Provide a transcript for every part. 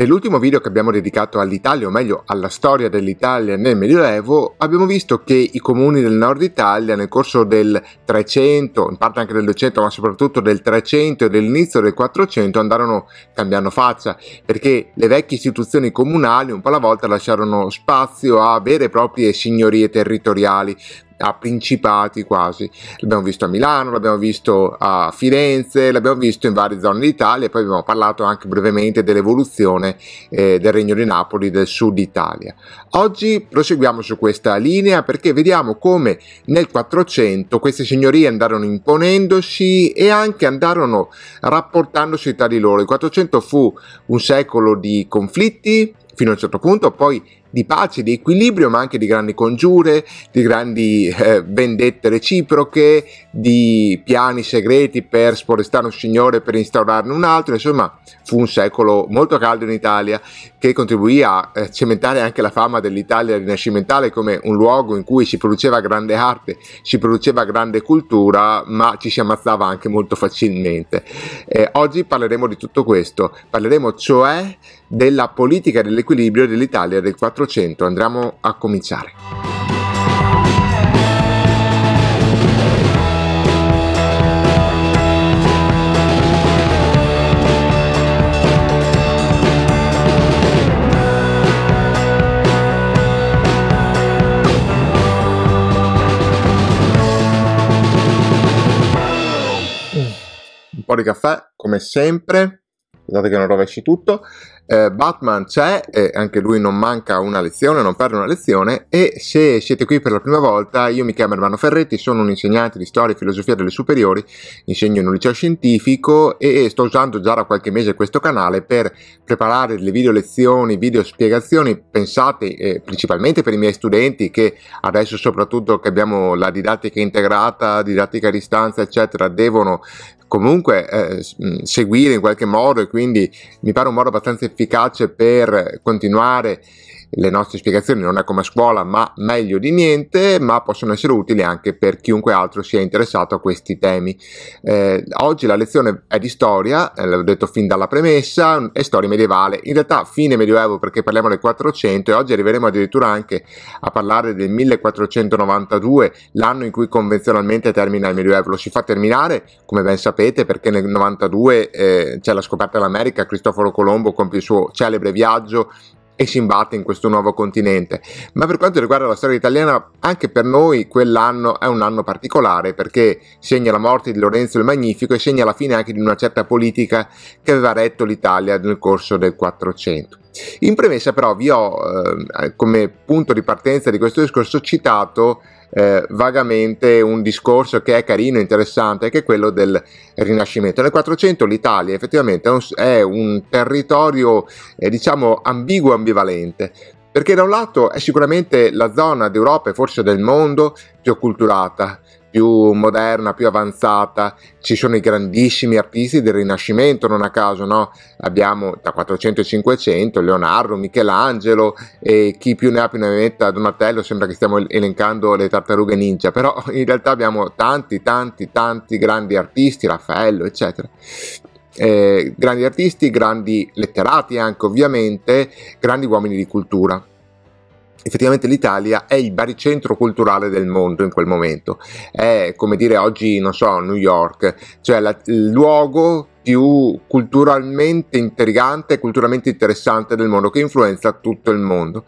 Nell'ultimo video che abbiamo dedicato all'Italia, o meglio alla storia dell'Italia nel Medioevo, abbiamo visto che i comuni del nord Italia nel corso del 300, in parte anche del 200, ma soprattutto del 300 e dell'inizio del 400 andarono cambiando faccia, perché le vecchie istituzioni comunali un po' alla volta lasciarono spazio a vere e proprie signorie territoriali, a principati quasi. L'abbiamo visto a Milano, l'abbiamo visto a Firenze, l'abbiamo visto in varie zone d'Italia e poi abbiamo parlato anche brevemente dell'evoluzione eh, del Regno di Napoli del sud Italia. Oggi proseguiamo su questa linea perché vediamo come nel 400 queste signorie andarono imponendosi e anche andarono rapportandosi tra di loro. Il 400 fu un secolo di conflitti fino a un certo punto, poi di pace, di equilibrio, ma anche di grandi congiure, di grandi eh, vendette reciproche, di piani segreti per sporestare un signore per instaurarne un altro. Insomma, fu un secolo molto caldo in Italia che contribuì a eh, cementare anche la fama dell'Italia rinascimentale come un luogo in cui si produceva grande arte, si produceva grande cultura, ma ci si ammazzava anche molto facilmente. Eh, oggi parleremo di tutto questo, parleremo cioè della politica dell'equilibrio dell'Italia del 4 400. Andiamo a cominciare. Un po' di caffè, come sempre. Scusate che non rovesci tutto. Eh, Batman c'è, eh, anche lui non manca una lezione, non perde una lezione. E se siete qui per la prima volta, io mi chiamo Ermano Ferretti, sono un insegnante di storia e filosofia delle superiori, insegno in un liceo scientifico e sto usando già da qualche mese questo canale per preparare le video lezioni, video spiegazioni pensate eh, principalmente per i miei studenti che adesso soprattutto che abbiamo la didattica integrata, didattica a distanza, eccetera, devono comunque eh, mm, seguire in qualche modo e quindi mi pare un modo abbastanza efficace per continuare le nostre spiegazioni non è come a scuola, ma meglio di niente, ma possono essere utili anche per chiunque altro sia interessato a questi temi. Eh, oggi la lezione è di storia, eh, l'ho detto fin dalla premessa, è storia medievale, in realtà fine medioevo perché parliamo del 400 e oggi arriveremo addirittura anche a parlare del 1492, l'anno in cui convenzionalmente termina il medioevo. Lo si fa terminare, come ben sapete, perché nel 92 eh, c'è la scoperta dell'America, Cristoforo Colombo compie il suo celebre viaggio e si imbatte in questo nuovo continente. Ma per quanto riguarda la storia italiana, anche per noi quell'anno è un anno particolare perché segna la morte di Lorenzo il Magnifico e segna la fine anche di una certa politica che aveva retto l'Italia nel corso del 400. In premessa però vi ho eh, come punto di partenza di questo discorso citato eh, vagamente un discorso che è carino, e interessante, che è quello del Rinascimento. Nel 400 l'Italia effettivamente è un, territorio, eh, diciamo, ambiguo ambivalente, perché da un lato è sicuramente la zona d'Europa e forse del mondo più acculturata, più moderna, più avanzata, ci sono i grandissimi artisti del Rinascimento, non a caso, no? Abbiamo da 400 e 500 Leonardo, Michelangelo e chi più ne ha più ne metta, Donatello, sembra che stiamo elencando le tartarughe ninja, però in realtà abbiamo tanti, tanti, tanti grandi artisti, Raffaello, eccetera. Eh, grandi artisti, grandi letterati anche ovviamente, grandi uomini di cultura effettivamente l'Italia è il baricentro culturale del mondo in quel momento. È come dire oggi, non so, New York, cioè la, il luogo più culturalmente intrigante e culturalmente interessante del mondo, che influenza tutto il mondo.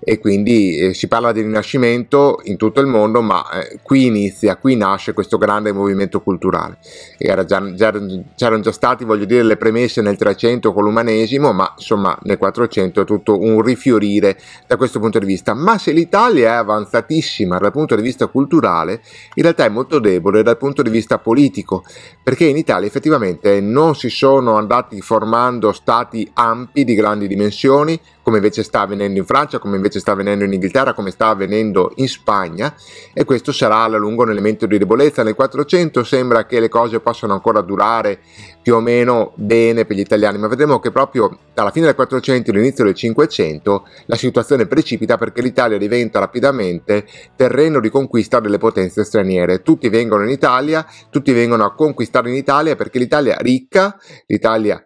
E quindi eh, si parla di rinascimento in tutto il mondo, ma eh, qui inizia, qui nasce questo grande movimento culturale. Già, già, c'erano già stati, voglio dire, le premesse nel 300 con l'umanesimo, ma insomma nel 400 è tutto un rifiorire da questo punto di vista. Ma se l'Italia è avanzatissima dal punto di vista culturale, in realtà è molto debole dal punto di vista politico, perché in Italia effettivamente è non si sono andati formando stati ampi di grandi dimensioni, come invece sta avvenendo in Francia, come invece sta avvenendo in Inghilterra, come sta avvenendo in Spagna, e questo sarà alla lunga un elemento di debolezza. Nel 400 sembra che le cose possano ancora durare più o meno bene per gli italiani, ma vedremo che proprio dalla fine del 400 e l'inizio del 500 la situazione precipita perché l'Italia diventa rapidamente terreno di conquista delle potenze straniere. Tutti vengono in Italia, tutti vengono a conquistare in Italia perché l'Italia è ricca, l'Italia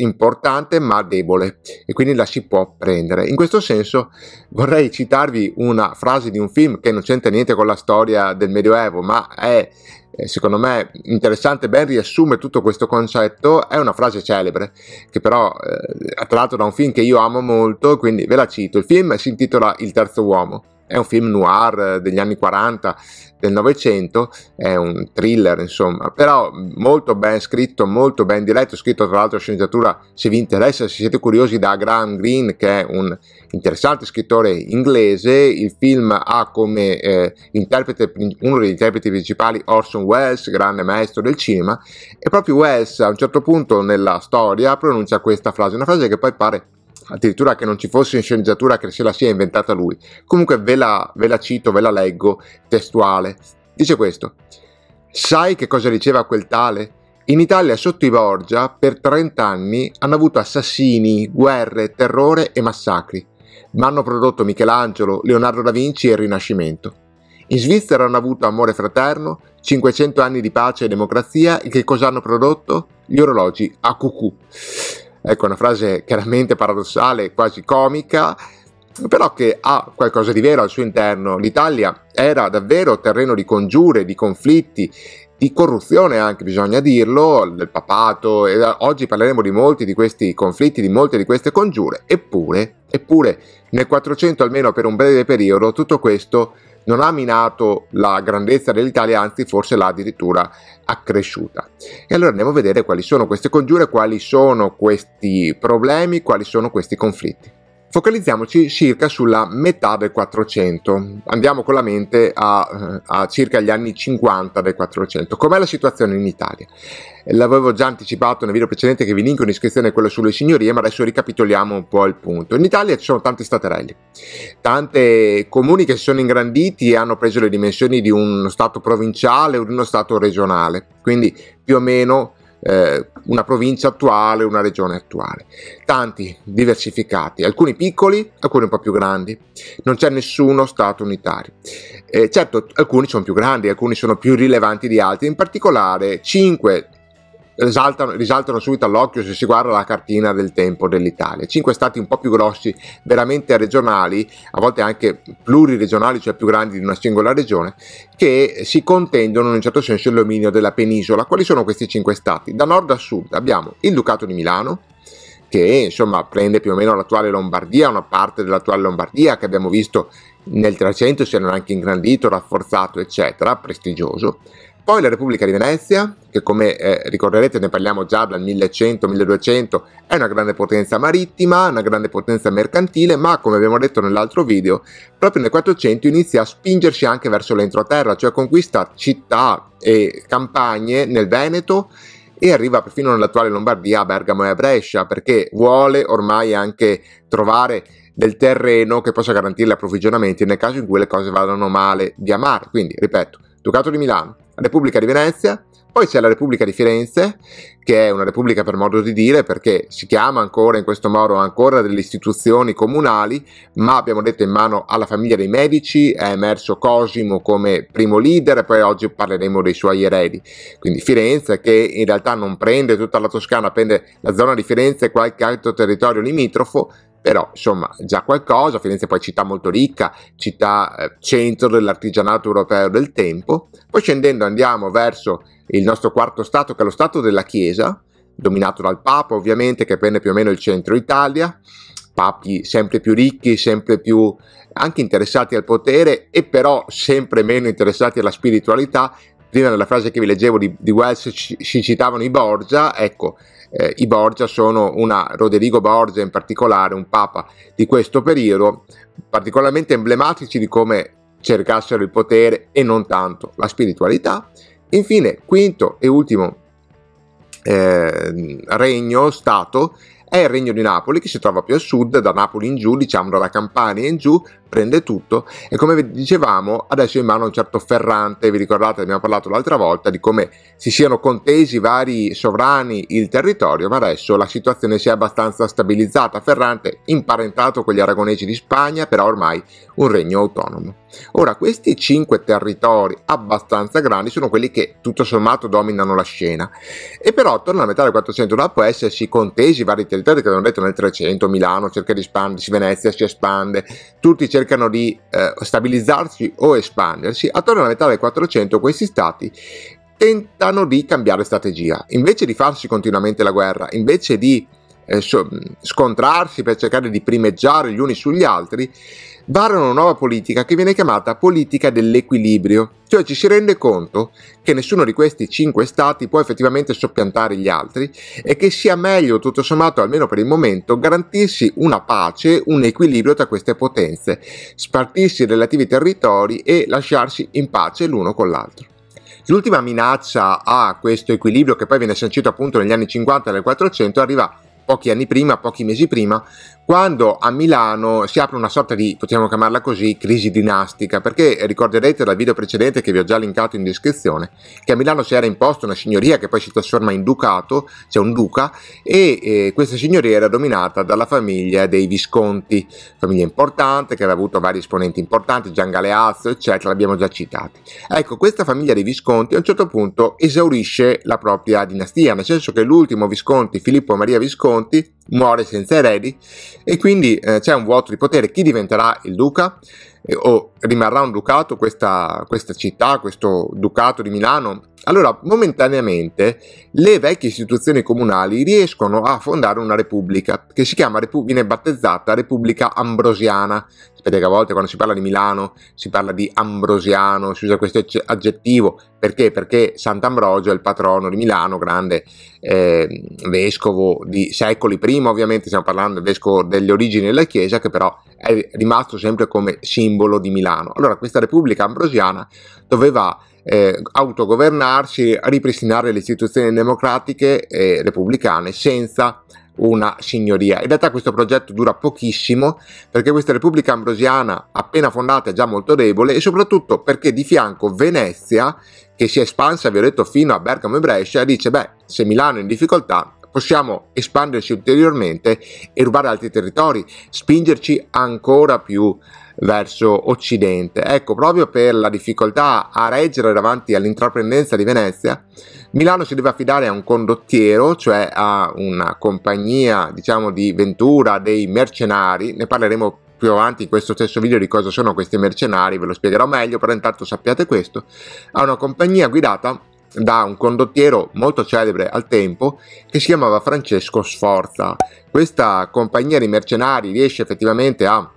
importante ma debole e quindi la si può prendere. In questo senso vorrei citarvi una frase di un film che non c'entra niente con la storia del Medioevo, ma è secondo me interessante, ben riassume tutto questo concetto, è una frase celebre, che però eh, è tratto da un film che io amo molto, quindi ve la cito. Il film si intitola Il terzo uomo, è un film noir eh, degli anni 40 del Novecento, è un thriller insomma, però molto ben scritto, molto ben diretto, scritto tra l'altro sceneggiatura se vi interessa, se siete curiosi da Graham Greene che è un interessante scrittore inglese. Il film ha come eh, interprete, uno degli interpreti principali Orson Welles, grande maestro del cinema, e proprio Welles a un certo punto nella storia pronuncia questa frase, una frase che poi pare addirittura che non ci fosse in sceneggiatura che se la sia inventata lui. Comunque ve la, ve la cito, ve la leggo testuale. Dice questo. Sai che cosa diceva quel tale? In Italia sotto i Borgia per 30 anni hanno avuto assassini, guerre, terrore e massacri ma hanno prodotto Michelangelo, Leonardo da Vinci e il Rinascimento. In Svizzera hanno avuto amore fraterno, 500 anni di pace e democrazia e che cosa hanno prodotto? Gli orologi a cucù. Ecco una frase chiaramente paradossale, quasi comica, però che ha qualcosa di vero al suo interno. L'Italia era davvero terreno di congiure, di conflitti, di corruzione anche, bisogna dirlo, del papato, e oggi parleremo di molti di questi conflitti, di molte di queste congiure, eppure Eppure nel 400, almeno per un breve periodo, tutto questo non ha minato la grandezza dell'Italia, anzi forse l'ha addirittura accresciuta. E allora andiamo a vedere quali sono queste congiure, quali sono questi problemi, quali sono questi conflitti. Focalizziamoci circa sulla metà del 400, andiamo con la mente a, eh, a, circa gli anni 50 del 400. Com'è la situazione in Italia? L'avevo già anticipato nel video precedente che vi linko in iscrizione quello sulle signorie, ma adesso ricapitoliamo un po' il punto. In Italia ci sono tante staterelli, tanti comuni che si sono ingranditi e hanno preso le dimensioni di uno stato provinciale o di uno stato regionale, quindi più o meno eh, una provincia attuale, una regione attuale. Tanti, diversificati, alcuni piccoli, alcuni un po' più grandi. Non c'è nessuno Stato unitario. Eh, certo, alcuni sono più grandi, alcuni sono più rilevanti di altri, in particolare 5 risaltano, risaltano subito all'occhio se si guarda la cartina del tempo dell'Italia. Cinque stati un po' più grossi, veramente regionali, a volte anche pluriregionali, cioè più grandi di una singola regione, che si contendono in un certo senso il dominio della penisola. Quali sono questi cinque stati? Da nord a sud abbiamo il Ducato di Milano, che insomma prende più o meno l'attuale Lombardia, una parte dell'attuale Lombardia che abbiamo visto nel 300 si erano anche ingrandito, rafforzato, eccetera, prestigioso. Poi la Repubblica di Venezia, che come eh, ricorderete ne parliamo già dal 1100-1200, è una grande potenza marittima, una grande potenza mercantile, ma come abbiamo detto nell'altro video, proprio nel 400 inizia a spingersi anche verso l'entroterra, cioè conquista città e campagne nel Veneto e arriva perfino nell'attuale Lombardia, a Bergamo e a Brescia, perché vuole ormai anche trovare del terreno che possa garantire gli approvvigionamenti nel caso in cui le cose vadano male via mare. Quindi, ripeto, Ducato di Milano, Repubblica di Venezia, poi c'è la Repubblica di Firenze, che è una repubblica per modo di dire, perché si chiama ancora in questo modo ancora delle istituzioni comunali, ma abbiamo detto in mano alla famiglia dei Medici, è emerso Cosimo come primo leader, e poi oggi parleremo dei suoi eredi. Quindi Firenze, che in realtà non prende tutta la Toscana, prende la zona di Firenze e qualche altro territorio limitrofo, però insomma già qualcosa, Firenze poi città molto ricca, città eh, centro dell'artigianato europeo del tempo, poi scendendo andiamo verso il nostro quarto stato che è lo stato della Chiesa, dominato dal Papa ovviamente che prende più o meno il centro Italia, papi sempre più ricchi, sempre più anche interessati al potere e però sempre meno interessati alla spiritualità. Prima nella frase che vi leggevo di, di Wells ci, ci citavano i Borgia, ecco, eh, i Borgia sono una, Roderigo Borgia in particolare, un papa di questo periodo, particolarmente emblematici di come cercassero il potere e non tanto la spiritualità. Infine, quinto e ultimo eh, regno, stato, è il regno di Napoli che si trova più a sud, da Napoli in giù, diciamo dalla Campania in giù, prende tutto e come vi dicevamo adesso in mano un certo Ferrante, vi ricordate abbiamo parlato l'altra volta di come si siano contesi vari sovrani il territorio, ma adesso la situazione si è abbastanza stabilizzata, Ferrante imparentato con gli aragonesi di Spagna, però ormai un regno autonomo. Ora questi cinque territori abbastanza grandi sono quelli che tutto sommato dominano la scena e però attorno alla metà del 400 dopo essersi contesi vari territori che abbiamo detto nel 300 Milano cerca di espandersi, Venezia si espande, tutti cercano cercano di eh, stabilizzarsi o espandersi, attorno alla metà del 400 questi stati tentano di cambiare strategia. Invece di farsi continuamente la guerra, invece di eh, scontrarsi per cercare di primeggiare gli uni sugli altri, varano una nuova politica che viene chiamata politica dell'equilibrio, cioè ci si rende conto che nessuno di questi cinque stati può effettivamente soppiantare gli altri e che sia meglio, tutto sommato, almeno per il momento, garantirsi una pace, un equilibrio tra queste potenze, spartirsi i relativi territori e lasciarsi in pace l'uno con l'altro. L'ultima minaccia a questo equilibrio, che poi viene sancito appunto negli anni 50 e nel 400, arriva pochi anni prima, pochi mesi prima, quando a Milano si apre una sorta di, possiamo chiamarla così, crisi dinastica, perché ricorderete dal video precedente che vi ho già linkato in descrizione, che a Milano si era imposta una signoria che poi si trasforma in ducato, c'è cioè un duca, e eh, questa signoria era dominata dalla famiglia dei Visconti, famiglia importante che aveva avuto vari esponenti importanti, Gian Galeazzo, eccetera, l'abbiamo già citati. Ecco, questa famiglia dei Visconti a un certo punto esaurisce la propria dinastia, nel senso che l'ultimo Visconti, Filippo Maria Visconti, muore senza eredi e quindi eh, c'è un vuoto di potere. Chi diventerà il duca? Eh, o rimarrà un ducato questa, questa, città, questo ducato di Milano? Allora, momentaneamente le vecchie istituzioni comunali riescono a fondare una repubblica che si chiama, viene battezzata Repubblica Ambrosiana, Vedete che a volte quando si parla di Milano si parla di ambrosiano, si usa questo aggettivo perché? Perché Sant'Ambrogio è il patrono di Milano, grande eh, vescovo di secoli prima, ovviamente stiamo parlando del vescovo delle origini della Chiesa, che però è rimasto sempre come simbolo di Milano. Allora questa Repubblica Ambrosiana doveva eh, autogovernarsi, ripristinare le istituzioni democratiche e eh, repubblicane senza una signoria. In realtà questo progetto dura pochissimo perché questa Repubblica Ambrosiana appena fondata è già molto debole e soprattutto perché di fianco Venezia, che si è espansa, vi ho detto, fino a Bergamo e Brescia, dice beh, se Milano è in difficoltà possiamo espanderci ulteriormente e rubare altri territori, spingerci ancora più verso occidente. Ecco, proprio per la difficoltà a reggere davanti all'intraprendenza di Venezia, Milano si deve affidare a un condottiero, cioè a una compagnia, diciamo, di ventura dei mercenari, ne parleremo più avanti in questo stesso video di cosa sono questi mercenari, ve lo spiegherò meglio, però intanto sappiate questo, a una compagnia guidata da un condottiero molto celebre al tempo che si chiamava Francesco Sforza. Questa compagnia di mercenari riesce effettivamente a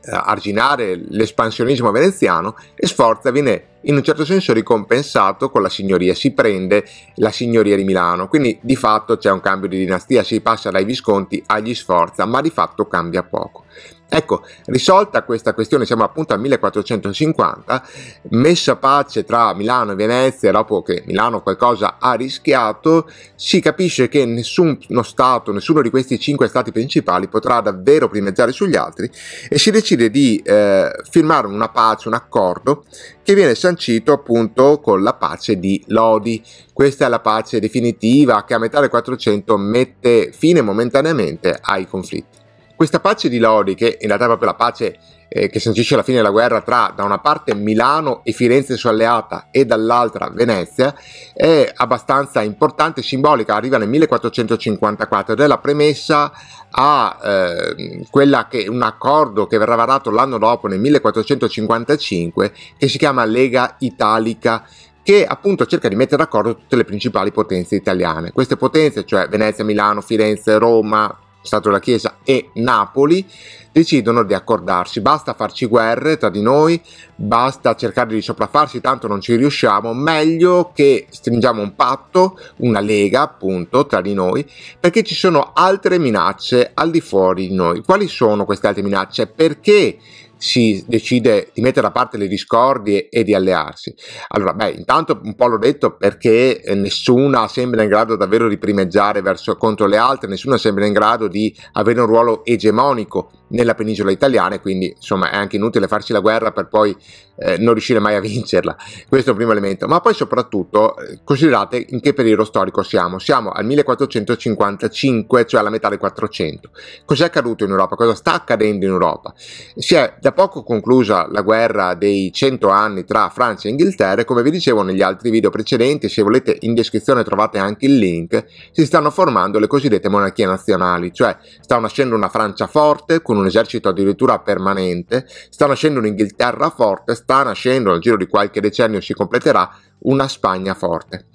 eh, arginare l'espansionismo veneziano e Sforza viene in un certo senso ricompensato con la signoria, si prende la signoria di Milano, quindi di fatto c'è un cambio di dinastia, si passa dai Visconti agli Sforza, ma di fatto cambia poco. Ecco, risolta questa questione, siamo appunto al 1450, messa pace tra Milano e Venezia, dopo che Milano qualcosa ha rischiato, si capisce che nessuno Stato, nessuno di questi cinque Stati principali potrà davvero primeggiare sugli altri e si decide di eh, firmare una pace, un accordo che viene sancito appunto con la pace di Lodi. Questa è la pace definitiva che a metà del 400 mette fine momentaneamente ai conflitti. Questa pace di Lodi, che in realtà è proprio la pace eh, che sancisce la fine della guerra tra da una parte Milano e Firenze sua alleata e dall'altra Venezia, è abbastanza importante e simbolica, arriva nel 1454 ed è la premessa a eh, che, un accordo che verrà varato l'anno dopo, nel 1455, che si chiama Lega Italica che appunto cerca di mettere d'accordo tutte le principali potenze italiane. Queste potenze, cioè Venezia, Milano, Firenze, Roma, Stato della Chiesa e Napoli, decidono di accordarsi. Basta farci guerre tra di noi, basta cercare di sopraffarsi, tanto non ci riusciamo. Meglio che stringiamo un patto, una lega appunto tra di noi, perché ci sono altre minacce al di fuori di noi. Quali sono queste altre minacce? Perché si decide di mettere da parte le discordie e di allearsi? Allora, beh, intanto un po' l'ho detto perché eh, nessuna sembra in grado davvero di primeggiare verso, contro le altre, nessuna sembra in grado di avere un ruolo egemonico nella penisola italiana e quindi insomma è anche inutile farci la guerra per poi eh, non riuscire mai a vincerla. Questo è un primo elemento, ma poi soprattutto eh, considerate in che periodo storico siamo. Siamo al 1455, cioè alla metà del 400. Cos'è accaduto in Europa? Cosa sta accadendo in Europa? Si è da poco conclusa la guerra dei 100 anni tra Francia e Inghilterra e come vi dicevo negli altri video precedenti, se volete in descrizione trovate anche il link, si stanno formando le cosiddette monarchie nazionali, cioè sta nascendo una Francia forte con un esercito addirittura permanente, sta nascendo un'Inghilterra forte, sta nascendo nel giro di qualche decennio si completerà una Spagna forte.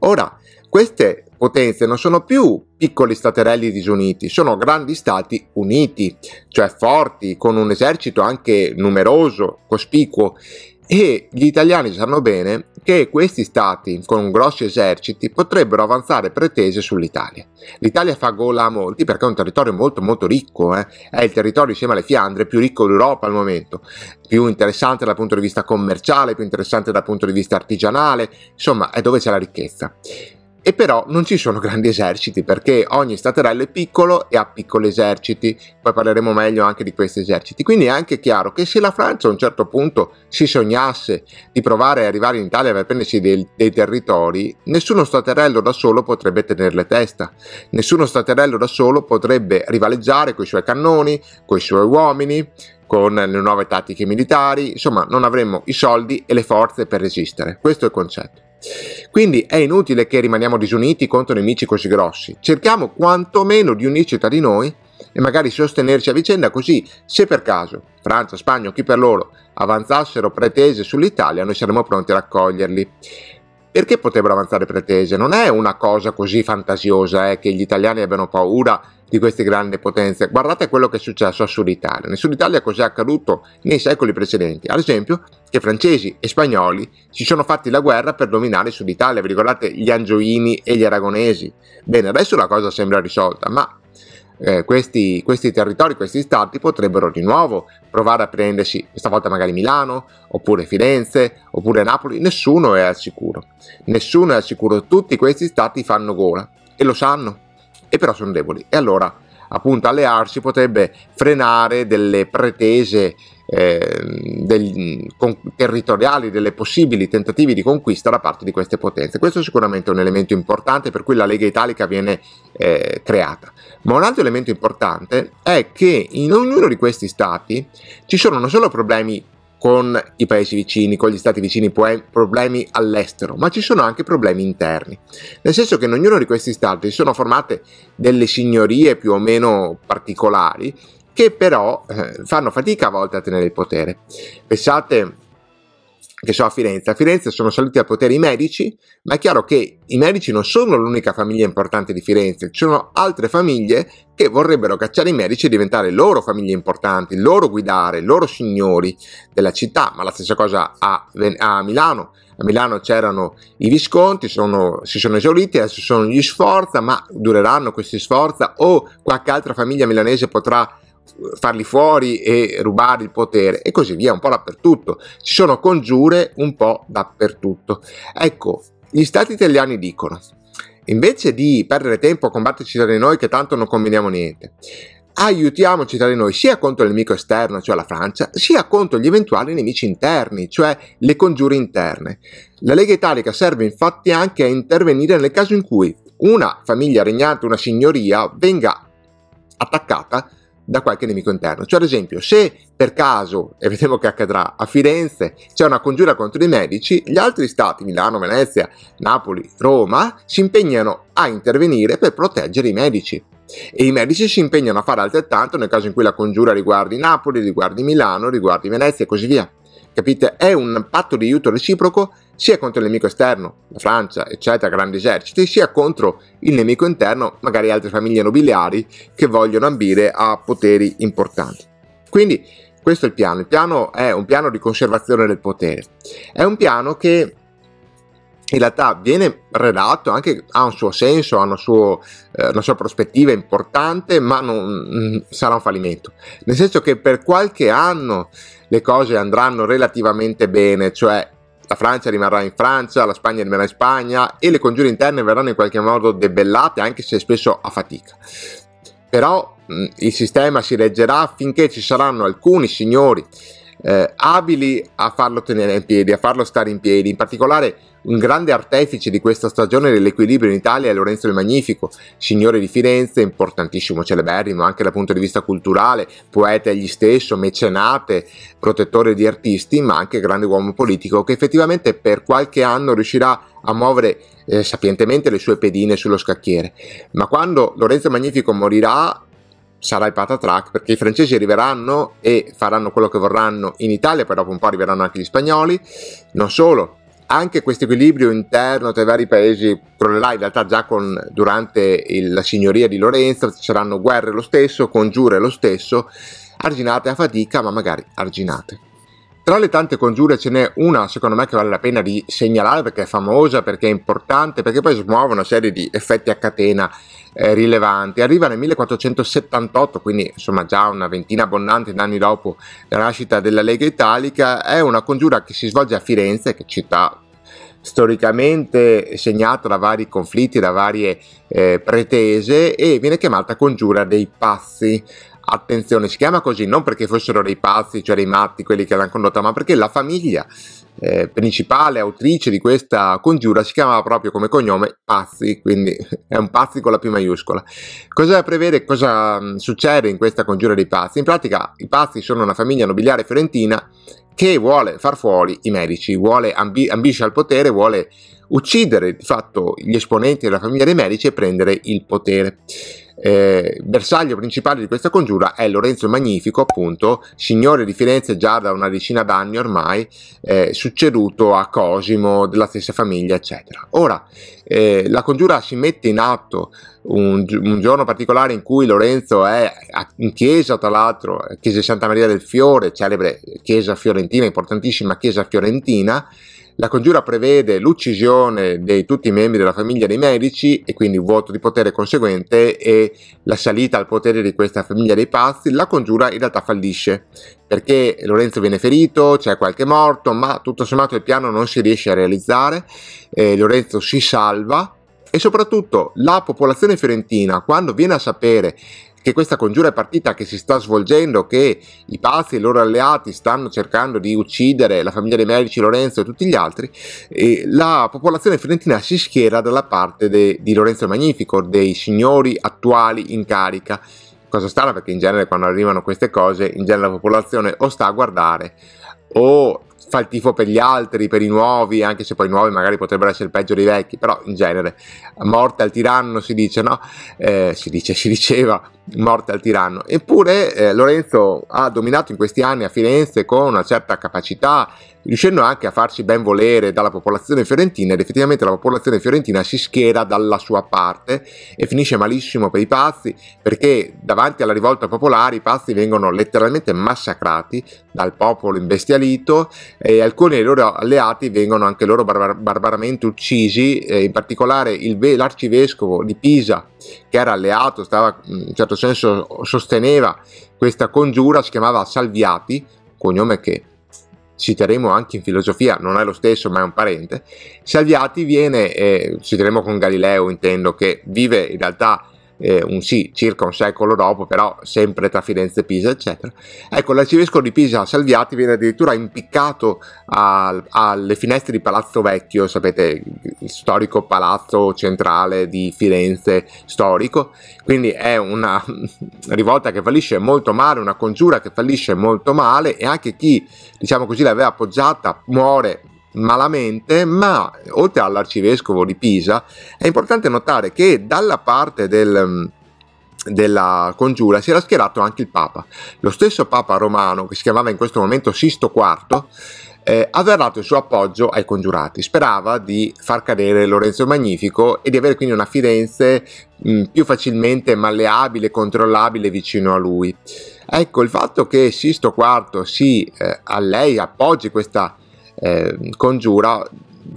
Ora, queste potenze non sono più piccoli staterelli disuniti, sono grandi stati uniti, cioè forti, con un esercito anche numeroso, cospicuo, e gli italiani sanno bene che questi stati con grossi eserciti potrebbero avanzare pretese sull'Italia. L'Italia fa gola a molti perché è un territorio molto molto ricco, eh? è il territorio insieme alle Fiandre più ricco d'Europa al momento, più interessante dal punto di vista commerciale, più interessante dal punto di vista artigianale, insomma è dove c'è la ricchezza. E però non ci sono grandi eserciti perché ogni staterello è piccolo e ha piccoli eserciti, poi parleremo meglio anche di questi eserciti. Quindi è anche chiaro che se la Francia a un certo punto si sognasse di provare ad arrivare in Italia per prendersi dei, dei territori, nessuno staterello da solo potrebbe tenerle testa, nessuno staterello da solo potrebbe rivaleggiare con i suoi cannoni, con i suoi uomini, con le nuove tattiche militari, insomma non avremmo i soldi e le forze per resistere. Questo è il concetto. Quindi è inutile che rimaniamo disuniti contro nemici così grossi. Cerchiamo quantomeno di unirci tra di noi e magari sostenerci a vicenda così se per caso Francia, Spagna o chi per loro avanzassero pretese sull'Italia noi saremmo pronti ad accoglierli perché potrebbero avanzare pretese? Non è una cosa così fantasiosa eh, che gli italiani abbiano paura di queste grandi potenze. Guardate quello che è successo a Sud Italia. Nel Sud Italia cos'è accaduto nei secoli precedenti? Ad esempio che francesi e spagnoli si sono fatti la guerra per dominare Sud Italia. Vi ricordate gli angioini e gli aragonesi? Bene, adesso la cosa sembra risolta, ma eh, questi, questi, territori, questi stati potrebbero di nuovo provare a prendersi, questa volta magari Milano, oppure Firenze, oppure Napoli, nessuno è al sicuro, nessuno è al sicuro, tutti questi stati fanno gola e lo sanno e però sono deboli. E allora appunto allearsi potrebbe frenare delle pretese eh, degli, con, territoriali, delle possibili tentativi di conquista da parte di queste potenze. Questo è sicuramente un elemento importante per cui la Lega Italica viene eh, creata. Ma un altro elemento importante è che in ognuno di questi stati ci sono non solo problemi con i paesi vicini, con gli stati vicini, problemi all'estero, ma ci sono anche problemi interni. Nel senso che in ognuno di questi stati sono formate delle signorie più o meno particolari che però eh, fanno fatica a volte a tenere il potere. Pensate che sono a Firenze. A Firenze sono saliti al potere i medici, ma è chiaro che i medici non sono l'unica famiglia importante di Firenze, ci sono altre famiglie che vorrebbero cacciare i medici e diventare loro famiglie importanti, loro guidare, loro signori della città, ma la stessa cosa a, a Milano. A Milano c'erano i Visconti, sono, si sono esauriti, adesso sono gli Sforza, ma dureranno questi Sforza o qualche altra famiglia milanese potrà farli fuori e rubare il potere e così via, un po' dappertutto. Ci sono congiure un po' dappertutto. Ecco, gli stati italiani dicono, invece di perdere tempo a combatterci tra di noi che tanto non combiniamo niente, aiutiamoci tra di noi sia contro il nemico esterno, cioè la Francia, sia contro gli eventuali nemici interni, cioè le congiure interne. La Lega Italica serve infatti anche a intervenire nel caso in cui una famiglia regnante, una signoria, venga attaccata da qualche nemico interno. Cioè, ad esempio, se per caso, e vedremo che accadrà, a Firenze c'è una congiura contro i medici, gli altri stati, Milano, Venezia, Napoli, Roma, si impegnano a intervenire per proteggere i medici. E i medici si impegnano a fare altrettanto nel caso in cui la congiura riguardi Napoli, riguardi Milano, riguardi Venezia e così via. Capite? È un patto di aiuto reciproco sia contro il nemico esterno, la Francia, eccetera, grandi eserciti, sia contro il nemico interno, magari altre famiglie nobiliari che vogliono ambire a poteri importanti. Quindi questo è il piano. Il piano è un piano di conservazione del potere. È un piano che in realtà viene redatto, anche ha un suo senso, ha una, sua, eh, una sua prospettiva importante, ma non mm, sarà un fallimento. Nel senso che per qualche anno le cose andranno relativamente bene, cioè la Francia rimarrà in Francia, la Spagna rimarrà in Spagna e le congiure interne verranno in qualche modo debellate anche se spesso a fatica. Però mh, il sistema si reggerà finché ci saranno alcuni signori eh, abili a farlo tenere in piedi, a farlo stare in piedi, in particolare un grande artefice di questa stagione dell'equilibrio in Italia è Lorenzo il Magnifico, signore di Firenze, importantissimo celeberrimo anche dal punto di vista culturale, poeta egli stesso, mecenate, protettore di artisti, ma anche grande uomo politico che effettivamente per qualche anno riuscirà a muovere eh, sapientemente le sue pedine sullo scacchiere. Ma quando Lorenzo il Magnifico morirà, sarà il patatrac perché i francesi arriveranno e faranno quello che vorranno in Italia, poi dopo un po' arriveranno anche gli spagnoli. Non solo, anche questo equilibrio interno tra i vari paesi crollerà in realtà già con, durante il, la signoria di Lorenzo ci saranno guerre lo stesso, congiure lo stesso, arginate a fatica ma magari arginate. Tra le tante congiure ce n'è una, secondo me, che vale la pena di segnalare perché è famosa, perché è importante, perché poi smuove una serie di effetti a catena eh, rilevanti. Arriva nel 1478, quindi insomma già una ventina abbondante d'anni dopo la nascita della Lega Italica, è una congiura che si svolge a Firenze, che città storicamente segnata da vari conflitti, da varie eh, pretese e viene chiamata congiura dei pazzi attenzione, si chiama così non perché fossero dei pazzi, cioè dei matti quelli che l'hanno condotta, ma perché la famiglia eh, principale autrice di questa congiura si chiamava proprio come cognome Pazzi, quindi è un pazzi con la P maiuscola. Cosa prevede, cosa mm, succede in questa congiura dei pazzi? In pratica i pazzi sono una famiglia nobiliare fiorentina che vuole far fuori i medici, vuole, ambi- ambisce al potere, vuole uccidere di fatto gli esponenti della famiglia dei medici e prendere il potere. Eh, bersaglio principale di questa congiura è Lorenzo Magnifico, appunto, signore di Firenze già da una decina d'anni ormai, eh, succeduto a Cosimo, della stessa famiglia, eccetera. Ora, eh, la congiura si mette in atto un, un, giorno particolare in cui Lorenzo è in chiesa, tra l'altro, chiesa di Santa Maria del Fiore, celebre chiesa fiorentina, importantissima chiesa fiorentina, la congiura prevede l'uccisione di tutti i membri della famiglia dei Medici e quindi un vuoto di potere conseguente e la salita al potere di questa famiglia dei pazzi. La congiura in realtà fallisce perché Lorenzo viene ferito, c'è qualche morto, ma tutto sommato il piano non si riesce a realizzare. Eh, Lorenzo si salva e soprattutto la popolazione fiorentina, quando viene a sapere che questa congiura è partita, che si sta svolgendo, che i pazzi e i loro alleati stanno cercando di uccidere la famiglia dei Medici, Lorenzo e tutti gli altri, e la popolazione fiorentina si schiera dalla parte de, di Lorenzo Magnifico, dei signori attuali in carica. Cosa strana perché in genere quando arrivano queste cose, in genere la popolazione o sta a guardare o fa il tifo per gli altri, per i nuovi, anche se poi i nuovi magari potrebbero essere peggio dei vecchi, però in genere morte al tiranno si dice, no? Eh, si dice, si diceva morte al tiranno. Eppure eh, Lorenzo ha dominato in questi anni a Firenze con una certa capacità, riuscendo anche a farsi ben volere dalla popolazione fiorentina ed effettivamente la popolazione fiorentina si schiera dalla sua parte e finisce malissimo per i pazzi perché davanti alla rivolta popolare i pazzi vengono letteralmente massacrati dal popolo imbestialito e alcuni dei loro alleati vengono anche loro barbar- barbaramente uccisi, eh, in particolare ve- l'arcivescovo di Pisa, che era alleato, stava, in un certo senso sosteneva questa congiura, si chiamava Salviati, cognome che citeremo anche in filosofia, non è lo stesso ma è un parente, Salviati viene, eh, citeremo con Galileo intendo, che vive in realtà eh, un sì circa un secolo dopo, però sempre tra Firenze e Pisa, eccetera. Ecco, l'arcivescovo di Pisa Salviati viene addirittura impiccato al, alle finestre di Palazzo Vecchio, sapete, il storico palazzo centrale di Firenze storico, quindi è una rivolta che fallisce molto male, una congiura che fallisce molto male e anche chi, diciamo così, l'aveva appoggiata muore malamente, ma oltre all'arcivescovo di Pisa è importante notare che dalla parte del, mm, della congiura si era schierato anche il Papa. Lo stesso Papa romano, che si chiamava in questo momento Sisto IV, eh, aveva dato il suo appoggio ai congiurati. Sperava di far cadere Lorenzo Magnifico e di avere quindi una Firenze mh, mm, più facilmente malleabile, controllabile vicino a lui. Ecco, il fatto che Sisto IV si eh, a lei appoggi questa eh, congiura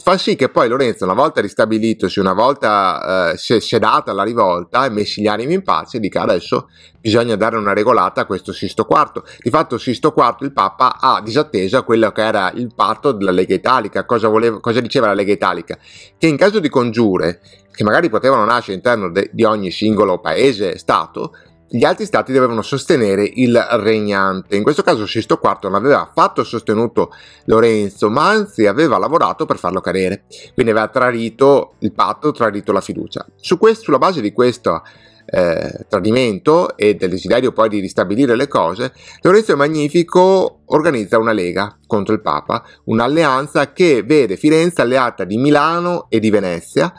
fa sì che poi Lorenzo, una volta ristabilitosi, una volta eh, sedata la rivolta e messi gli animi in pace, dica adesso bisogna dare una regolata a questo Sisto IV. Di fatto Sisto IV, il Papa, ha disatteso quello che era il patto della Lega Italica. Cosa, voleva, cosa diceva la Lega Italica? Che in caso di congiure, che magari potevano nascere all'interno di ogni singolo paese, Stato, gli altri stati dovevano sostenere il regnante. In questo caso Sisto IV non aveva affatto sostenuto Lorenzo, ma anzi aveva lavorato per farlo cadere. Quindi aveva tradito il patto, tradito la fiducia. Su questo, sulla base di questo eh, tradimento e del desiderio poi di ristabilire le cose, Lorenzo il Magnifico organizza una lega contro il Papa, un'alleanza che vede Firenze alleata di Milano e di Venezia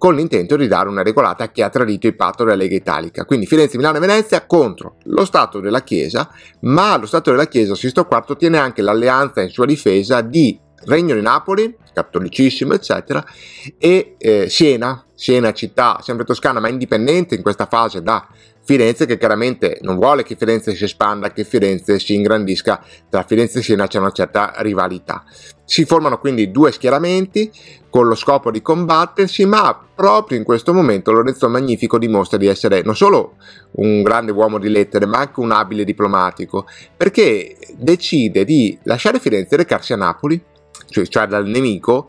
con l'intento di dare una regolata a chi ha tradito il patto della Lega Italica. Quindi Firenze, Milano e Venezia contro lo Stato della Chiesa, ma lo Stato della Chiesa Sisto IV tiene anche l'alleanza in sua difesa di Regno di Napoli, cattolicissimo, eccetera, e eh, Siena, Siena città sempre toscana ma indipendente in questa fase da Firenze che chiaramente non vuole che Firenze si espanda, che Firenze si ingrandisca, tra Firenze e Siena c'è una certa rivalità. Si formano quindi due schieramenti con lo scopo di combattersi, ma proprio in questo momento Lorenzo Magnifico dimostra di essere non solo un grande uomo di lettere, ma anche un abile diplomatico, perché decide di lasciare Firenze e recarsi a Napoli, cioè, cioè dal nemico,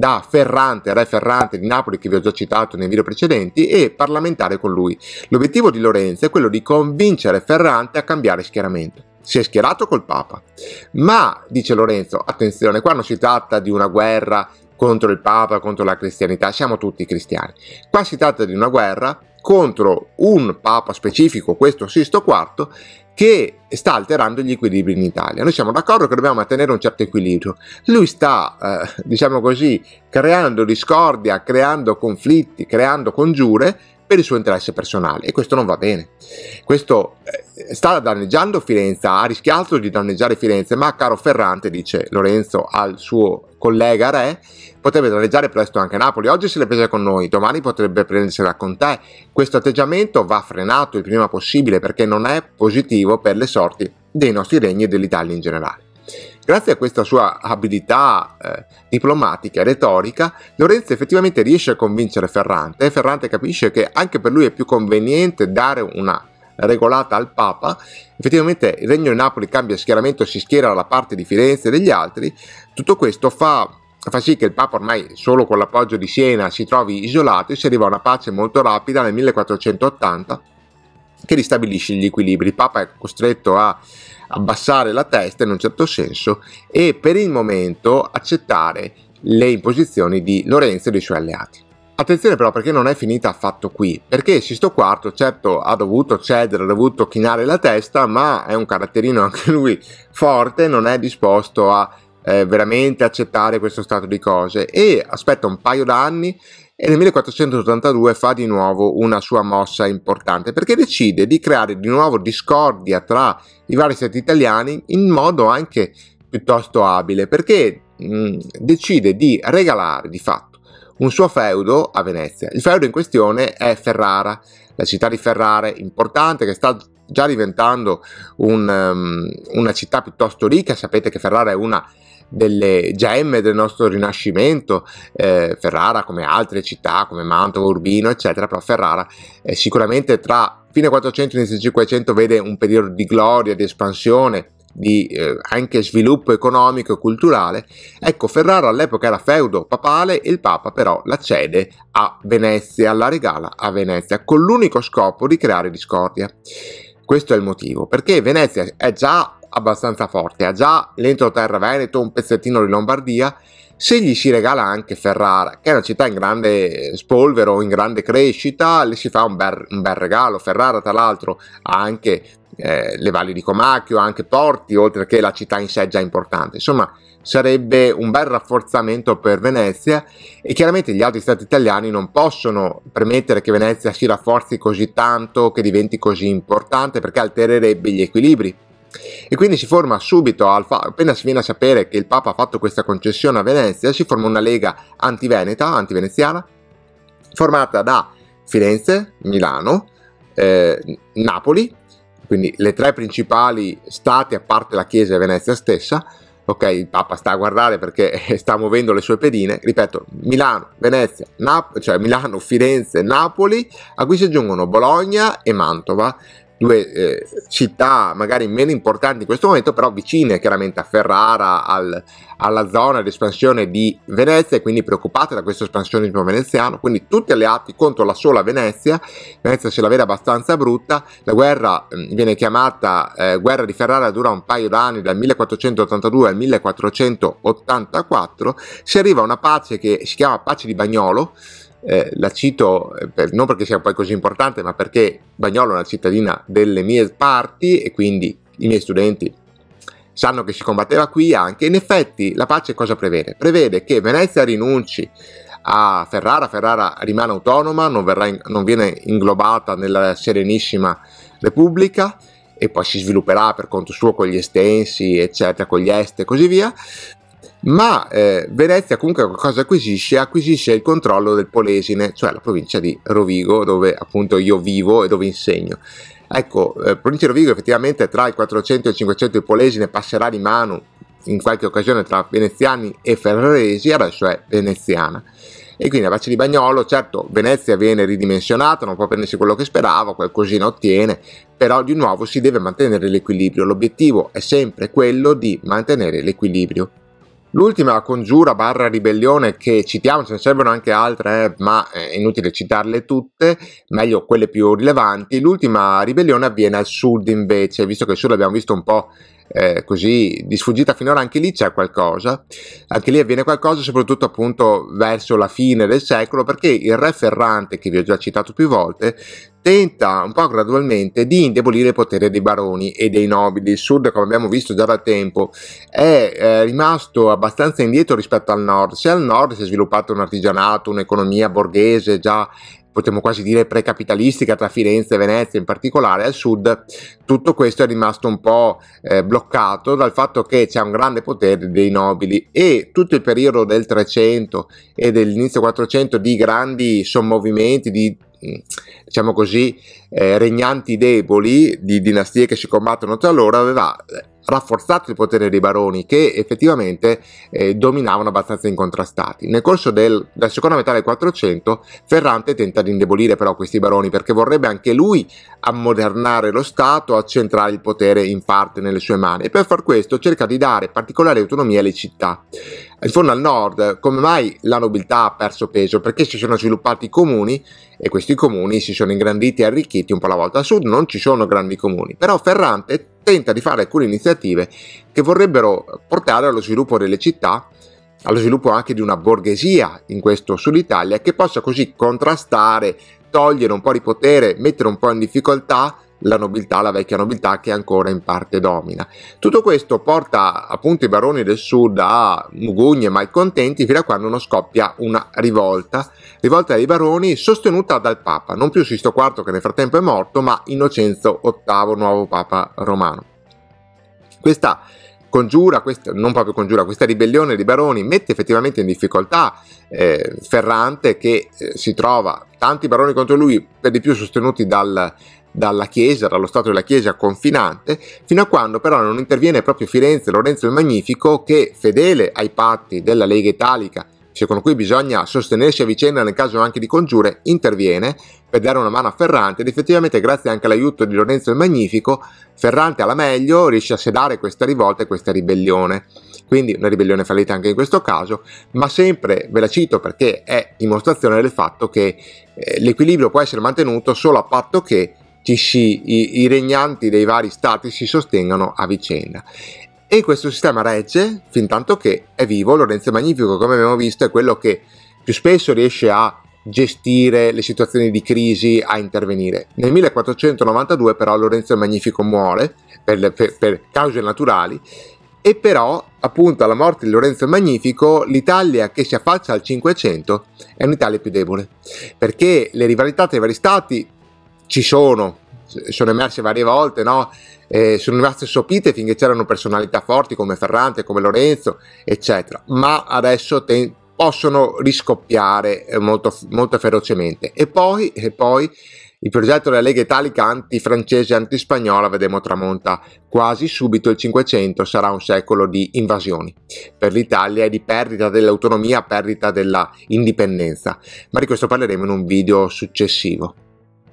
da Ferrante, re Ferrante di Napoli che vi ho già citato nei video precedenti e parlamentare con lui. L'obiettivo di Lorenzo è quello di convincere Ferrante a cambiare schieramento si è schierato col Papa. Ma, dice Lorenzo, attenzione, qua non si tratta di una guerra contro il Papa, contro la cristianità, siamo tutti cristiani. Qua si tratta di una guerra contro un Papa specifico, questo Sisto IV, che sta alterando gli equilibri in Italia. Noi siamo d'accordo che dobbiamo mantenere un certo equilibrio. Lui sta, eh, diciamo così, creando discordia, creando conflitti, creando congiure per il suo interesse personale e questo non va bene. Questo eh, sta danneggiando Firenze, ha rischiato di danneggiare Firenze, ma caro Ferrante, dice Lorenzo al suo collega Re, potrebbe danneggiare presto anche Napoli. Oggi se l'è presa con noi, domani potrebbe prendersela con te. Questo atteggiamento va frenato il prima possibile perché non è positivo per le sorti dei nostri regni e dell'Italia in generale. Grazie a questa sua abilità eh, diplomatica e retorica, Lorenzo effettivamente riesce a convincere Ferrante e Ferrante capisce che anche per lui è più conveniente dare una regolata al Papa. Effettivamente il Regno di Napoli cambia schieramento, si schiera dalla parte di Firenze e degli altri. Tutto questo fa fa sì che il Papa ormai solo con l'appoggio di Siena si trovi isolato e si arriva a una pace molto rapida nel 1480 che ristabilisce gli equilibri. Il Papa è costretto a abbassare la testa in un certo senso e per il momento accettare le imposizioni di Lorenzo e dei suoi alleati. Attenzione però perché non è finita affatto qui, perché Sisto IV certo ha dovuto cedere, ha dovuto chinare la testa, ma è un caratterino anche lui forte, non è disposto a eh, veramente accettare questo stato di cose e aspetta un paio d'anni e nel 1482 fa di nuovo una sua mossa importante perché decide di creare di nuovo discordia tra i vari stati italiani in modo anche piuttosto abile perché mh, mm, decide di regalare di fatto un suo feudo a Venezia. Il feudo in questione è Ferrara, la città di Ferrara importante che sta già diventando un, um, una città piuttosto ricca, sapete che Ferrara è una delle gemme del nostro rinascimento, eh, Ferrara come altre città, come Mantova, Urbino, eccetera, però Ferrara è eh, sicuramente tra fine 400 e inizio 500 vede un periodo di gloria, di espansione, di eh, anche sviluppo economico e culturale. Ecco, Ferrara all'epoca era feudo papale e il Papa però la cede a Venezia, la regala a Venezia, con l'unico scopo di creare discordia. Questo è il motivo, perché Venezia è già abbastanza forte, ha già l'entroterra Veneto, un pezzettino di Lombardia, se gli si regala anche Ferrara, che è una città in grande spolvero, in grande crescita, le si fa un bel, un bel regalo. Ferrara, tra l'altro, ha anche eh, le valli di Comacchio, anche Porti, oltre che la città in sé già importante. Insomma, sarebbe un bel rafforzamento per Venezia e chiaramente gli altri stati italiani non possono permettere che Venezia si rafforzi così tanto, che diventi così importante, perché altererebbe gli equilibri. E quindi si forma subito, appena si viene a sapere che il Papa ha fatto questa concessione a Venezia, si forma una lega anti-veneta, anti-veneziana, formata da Firenze, Milano, eh, Napoli, quindi le tre principali stati a parte la Chiesa e Venezia stessa, ok, il Papa sta a guardare perché sta muovendo le sue pedine, ripeto, Milano, Venezia, Nap- cioè Milano, Firenze, Napoli, a cui si aggiungono Bologna e Mantova, due eh, città magari meno importanti in questo momento, però vicine chiaramente a Ferrara, al, alla zona di espansione di Venezia e quindi preoccupate da questo espansionismo veneziano, quindi tutti alleati contro la sola Venezia, Venezia se la vede abbastanza brutta, la guerra mh, viene chiamata eh, guerra di Ferrara, dura un paio d'anni dal 1482 al 1484, si arriva a una pace che si chiama pace di Bagnolo, eh, la cito eh, per, non perché sia poi così importante, ma perché Bagnolo è una cittadina delle mie parti e quindi i miei studenti sanno che si combatteva qui anche. In effetti la pace cosa prevede? Prevede che Venezia rinunci a Ferrara, Ferrara rimane autonoma, non, in, non viene inglobata nella Serenissima Repubblica e poi si svilupperà per conto suo con gli estensi, eccetera, con gli est e così via, ma eh, Venezia comunque cosa acquisisce? Acquisisce il controllo del Polesine, cioè la provincia di Rovigo, dove appunto io vivo e dove insegno. Ecco, eh, provincia di Rovigo effettivamente tra il 400 e il 500 il Polesine passerà di mano in qualche occasione tra veneziani e ferraresi, adesso è veneziana. E quindi la Baci di Bagnolo, certo, Venezia viene ridimensionata, non può prendersi quello che sperava, qualcosina ottiene, però di nuovo si deve mantenere l'equilibrio. L'obiettivo è sempre quello di mantenere l'equilibrio. L'ultima congiura barra ribellione che citiamo, ce ne servono anche altre, eh, ma eh, è inutile citarle tutte, meglio quelle più rilevanti. L'ultima ribellione avviene al sud invece, visto che il sud abbiamo visto un po' eh, così di sfuggita finora, anche lì c'è qualcosa, anche lì avviene qualcosa soprattutto appunto verso la fine del secolo perché il re Ferrante, che vi ho già citato più volte, tenta un po' gradualmente di indebolire il potere dei baroni e dei nobili. Il sud, come abbiamo visto già da tempo, è eh, rimasto abbastanza indietro rispetto al nord. Se al nord si è sviluppato un artigianato, un'economia borghese già potremmo quasi dire precapitalistica tra Firenze e Venezia in particolare al sud, tutto questo è rimasto un po' eh, bloccato dal fatto che c'è un grande potere dei nobili e tutto il periodo del 300 e dell'inizio 400 di grandi sommovimenti, di mm, diciamo così, eh, regnanti deboli, di dinastie che si combattono tra loro, aveva eh, rafforzato il potere dei baroni che effettivamente eh, dominavano abbastanza incontrastati. Nel corso del, della seconda metà del 400 Ferrante tenta di indebolire però questi baroni perché vorrebbe anche lui ammodernare lo Stato, accentrare il potere in parte nelle sue mani e per far questo cerca di dare particolare autonomia alle città. In fondo al nord, come mai la nobiltà ha perso peso? Perché si sono sviluppati i comuni e questi comuni si sono ingranditi e arricchiti un po' alla volta. A sud non ci sono grandi comuni, però Ferrante tenta di fare alcune iniziative che vorrebbero portare allo sviluppo delle città, allo sviluppo anche di una borghesia in questo Sud Italia che possa così contrastare, togliere un po' di potere, mettere un po' in difficoltà la nobiltà, la vecchia nobiltà che ancora in parte domina. Tutto questo porta appunto i baroni del sud a mugugne malcontenti fino a quando non scoppia una rivolta, rivolta dei baroni sostenuta dal Papa, non più Sisto IV che nel frattempo è morto, ma Innocenzo VIII, nuovo Papa romano. Questa congiura, questa, non proprio congiura, questa ribellione dei baroni mette effettivamente in difficoltà eh, Ferrante che eh, si trova tanti baroni contro lui, per di più sostenuti dal, dalla Chiesa, dallo Stato della Chiesa confinante, fino a quando però non interviene proprio Firenze Lorenzo il Magnifico che, fedele ai patti della Lega Italica, secondo cui bisogna sostenersi a vicenda nel caso anche di congiure, interviene per dare una mano a Ferrante ed effettivamente grazie anche all'aiuto di Lorenzo il Magnifico, Ferrante alla meglio riesce a sedare questa rivolta e questa ribellione. Quindi una ribellione fallita anche in questo caso, ma sempre ve la cito perché è dimostrazione del fatto che eh, l'equilibrio può essere mantenuto solo a patto che i, i regnanti dei vari stati si sostengano a vicenda. E questo sistema regge fin tanto che è vivo. Lorenzo Magnifico, come abbiamo visto, è quello che più spesso riesce a gestire le situazioni di crisi, a intervenire. Nel 1492 però Lorenzo Magnifico muore per, per, per, cause naturali e però appunto alla morte di Lorenzo il Magnifico l'Italia che si affaccia al 500 è un'Italia più debole perché le rivalità tra i vari stati ci sono, sono emerse varie volte, no? eh, sono rimaste sopite finché c'erano personalità forti come Ferrante, come Lorenzo, eccetera, ma adesso te- possono riscoppiare eh, molto, molto ferocemente. E poi, e poi il progetto della Lega Italica anti-francese e anti-spagnola, vedremo, tramonta quasi subito il Cinquecento sarà un secolo di invasioni per l'Italia e di perdita dell'autonomia, perdita dell'indipendenza. Ma di questo parleremo in un video successivo.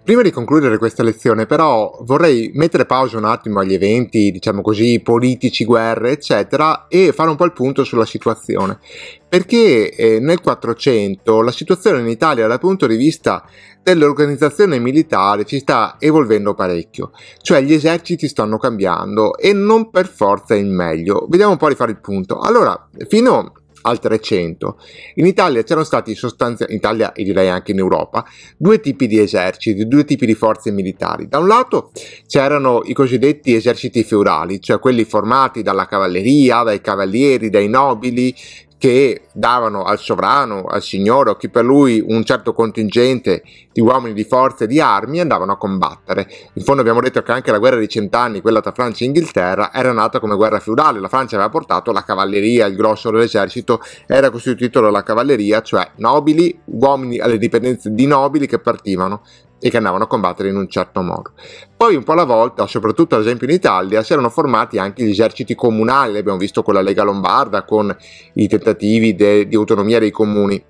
Prima di concludere questa lezione, però, vorrei mettere pausa un attimo agli eventi, diciamo così, politici, guerre, eccetera, e fare un po' il punto sulla situazione. Perché eh, nel 400 la situazione in Italia dal punto di vista dell'organizzazione militare si sta evolvendo parecchio, cioè gli eserciti stanno cambiando e non per forza in meglio. Vediamo un po' di fare il punto. Allora, fino al 300. In Italia c'erano stati sostanzialmente, in Italia e direi anche in Europa, due tipi di eserciti, due tipi di forze militari. Da un lato c'erano i cosiddetti eserciti feudali, cioè quelli formati dalla cavalleria, dai cavalieri, dai nobili, che davano al sovrano, al signore o chi per lui un certo contingente di uomini di forza e di armi andavano a combattere. In fondo abbiamo detto che anche la guerra dei cent'anni, quella tra Francia e Inghilterra, era nata come guerra feudale. La Francia aveva portato la cavalleria, il grosso dell'esercito era costituito dalla cavalleria, cioè nobili, uomini alle dipendenze di nobili che partivano e che andavano a combattere in un certo modo. Poi un po' alla volta, soprattutto ad esempio in Italia, si erano formati anche gli eserciti comunali, l'abbiamo visto con la Lega Lombarda, con i tentativi de- di autonomia dei comuni.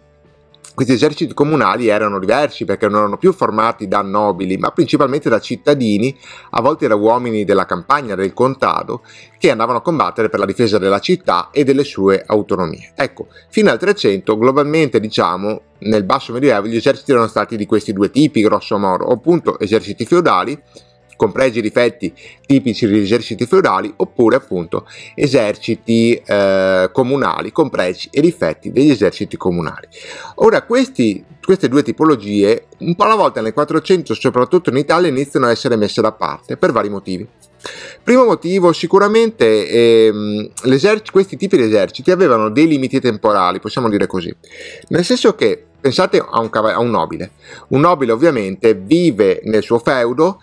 Questi eserciti comunali erano diversi perché non erano più formati da nobili, ma principalmente da cittadini, a volte da uomini della campagna, del contado, che andavano a combattere per la difesa della città e delle sue autonomie. Ecco, fino al 300 globalmente diciamo nel basso medioevo gli eserciti erano stati di questi due tipi grosso modo, appunto eserciti feudali con pregi e difetti tipici degli eserciti feudali, oppure appunto eserciti eh, comunali con pregi e difetti degli eserciti comunali. Ora, questi, queste due tipologie, un po' alla volta nel 400, soprattutto in Italia, iniziano a essere messe da parte per vari motivi. Primo motivo, sicuramente ehm, questi tipi di eserciti avevano dei limiti temporali, possiamo dire così, nel senso che pensate a un, a un nobile, un nobile ovviamente vive nel suo feudo,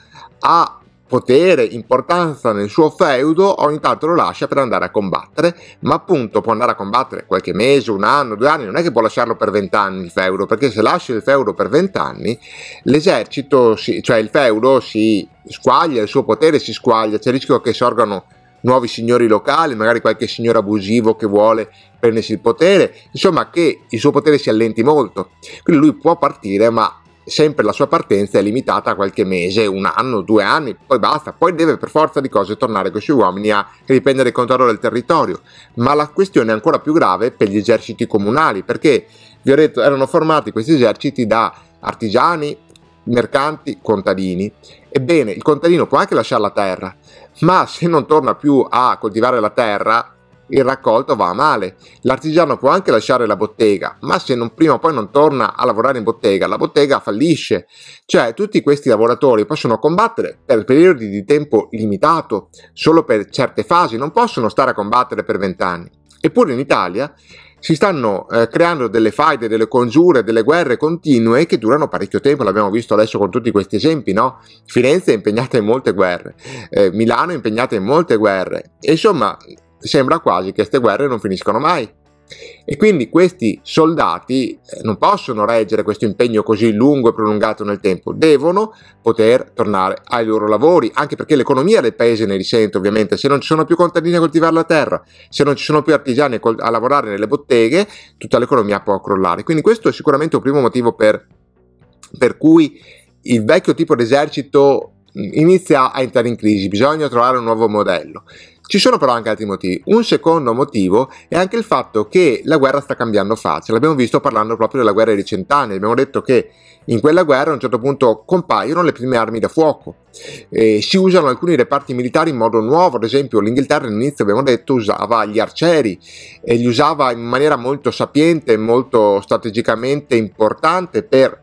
ha potere, importanza nel suo feudo, ogni tanto lo lascia per andare a combattere, ma appunto può andare a combattere qualche mese, un anno, due anni, non è che può lasciarlo per vent'anni il feudo, perché se lascia il feudo per vent'anni, l'esercito, si, cioè il feudo si squaglia, il suo potere si squaglia, c'è il rischio che sorgano nuovi signori locali, magari qualche signore abusivo che vuole prendersi il potere, insomma che il suo potere si allenti molto, quindi lui può partire ma sempre la sua partenza è limitata a qualche mese, un anno, due anni, poi basta, poi deve per forza di cose tornare con i suoi uomini a riprendere il controllo del territorio. Ma la questione è ancora più grave per gli eserciti comunali, perché vi ho detto erano formati questi eserciti da artigiani, mercanti, contadini. Ebbene, il contadino può anche lasciare la terra, ma se non torna più a coltivare la terra, il raccolto va a male. L'artigiano può anche lasciare la bottega, ma se non, prima o poi non torna a lavorare in bottega, la bottega fallisce. Cioè, tutti questi lavoratori possono combattere per periodi di tempo limitato, solo per certe fasi, non possono stare a combattere per vent'anni. Eppure in Italia si stanno eh, creando delle faide, delle congiure, delle guerre continue che durano parecchio tempo, l'abbiamo visto adesso con tutti questi esempi, no? Firenze è impegnata in molte guerre, eh, Milano è impegnata in molte guerre, e, insomma sembra quasi che queste guerre non finiscano mai. E quindi questi soldati eh, non possono reggere questo impegno così lungo e prolungato nel tempo, devono poter tornare ai loro lavori, anche perché l'economia del paese ne risente ovviamente, se non ci sono più contadini a coltivare la terra, se non ci sono più artigiani a lavorare nelle botteghe, tutta l'economia può crollare. Quindi questo è sicuramente un primo motivo per, per cui il vecchio tipo di esercito inizia a entrare in crisi, bisogna trovare un nuovo modello. Ci sono però anche altri motivi. Un secondo motivo è anche il fatto che la guerra sta cambiando faccia. L'abbiamo visto parlando proprio della guerra di cent'anni. Abbiamo detto che in quella guerra a un certo punto compaiono le prime armi da fuoco. Eh, si usano alcuni reparti militari in modo nuovo, ad esempio l'Inghilterra all'inizio abbiamo detto usava gli arcieri e li usava in maniera molto sapiente, molto strategicamente importante per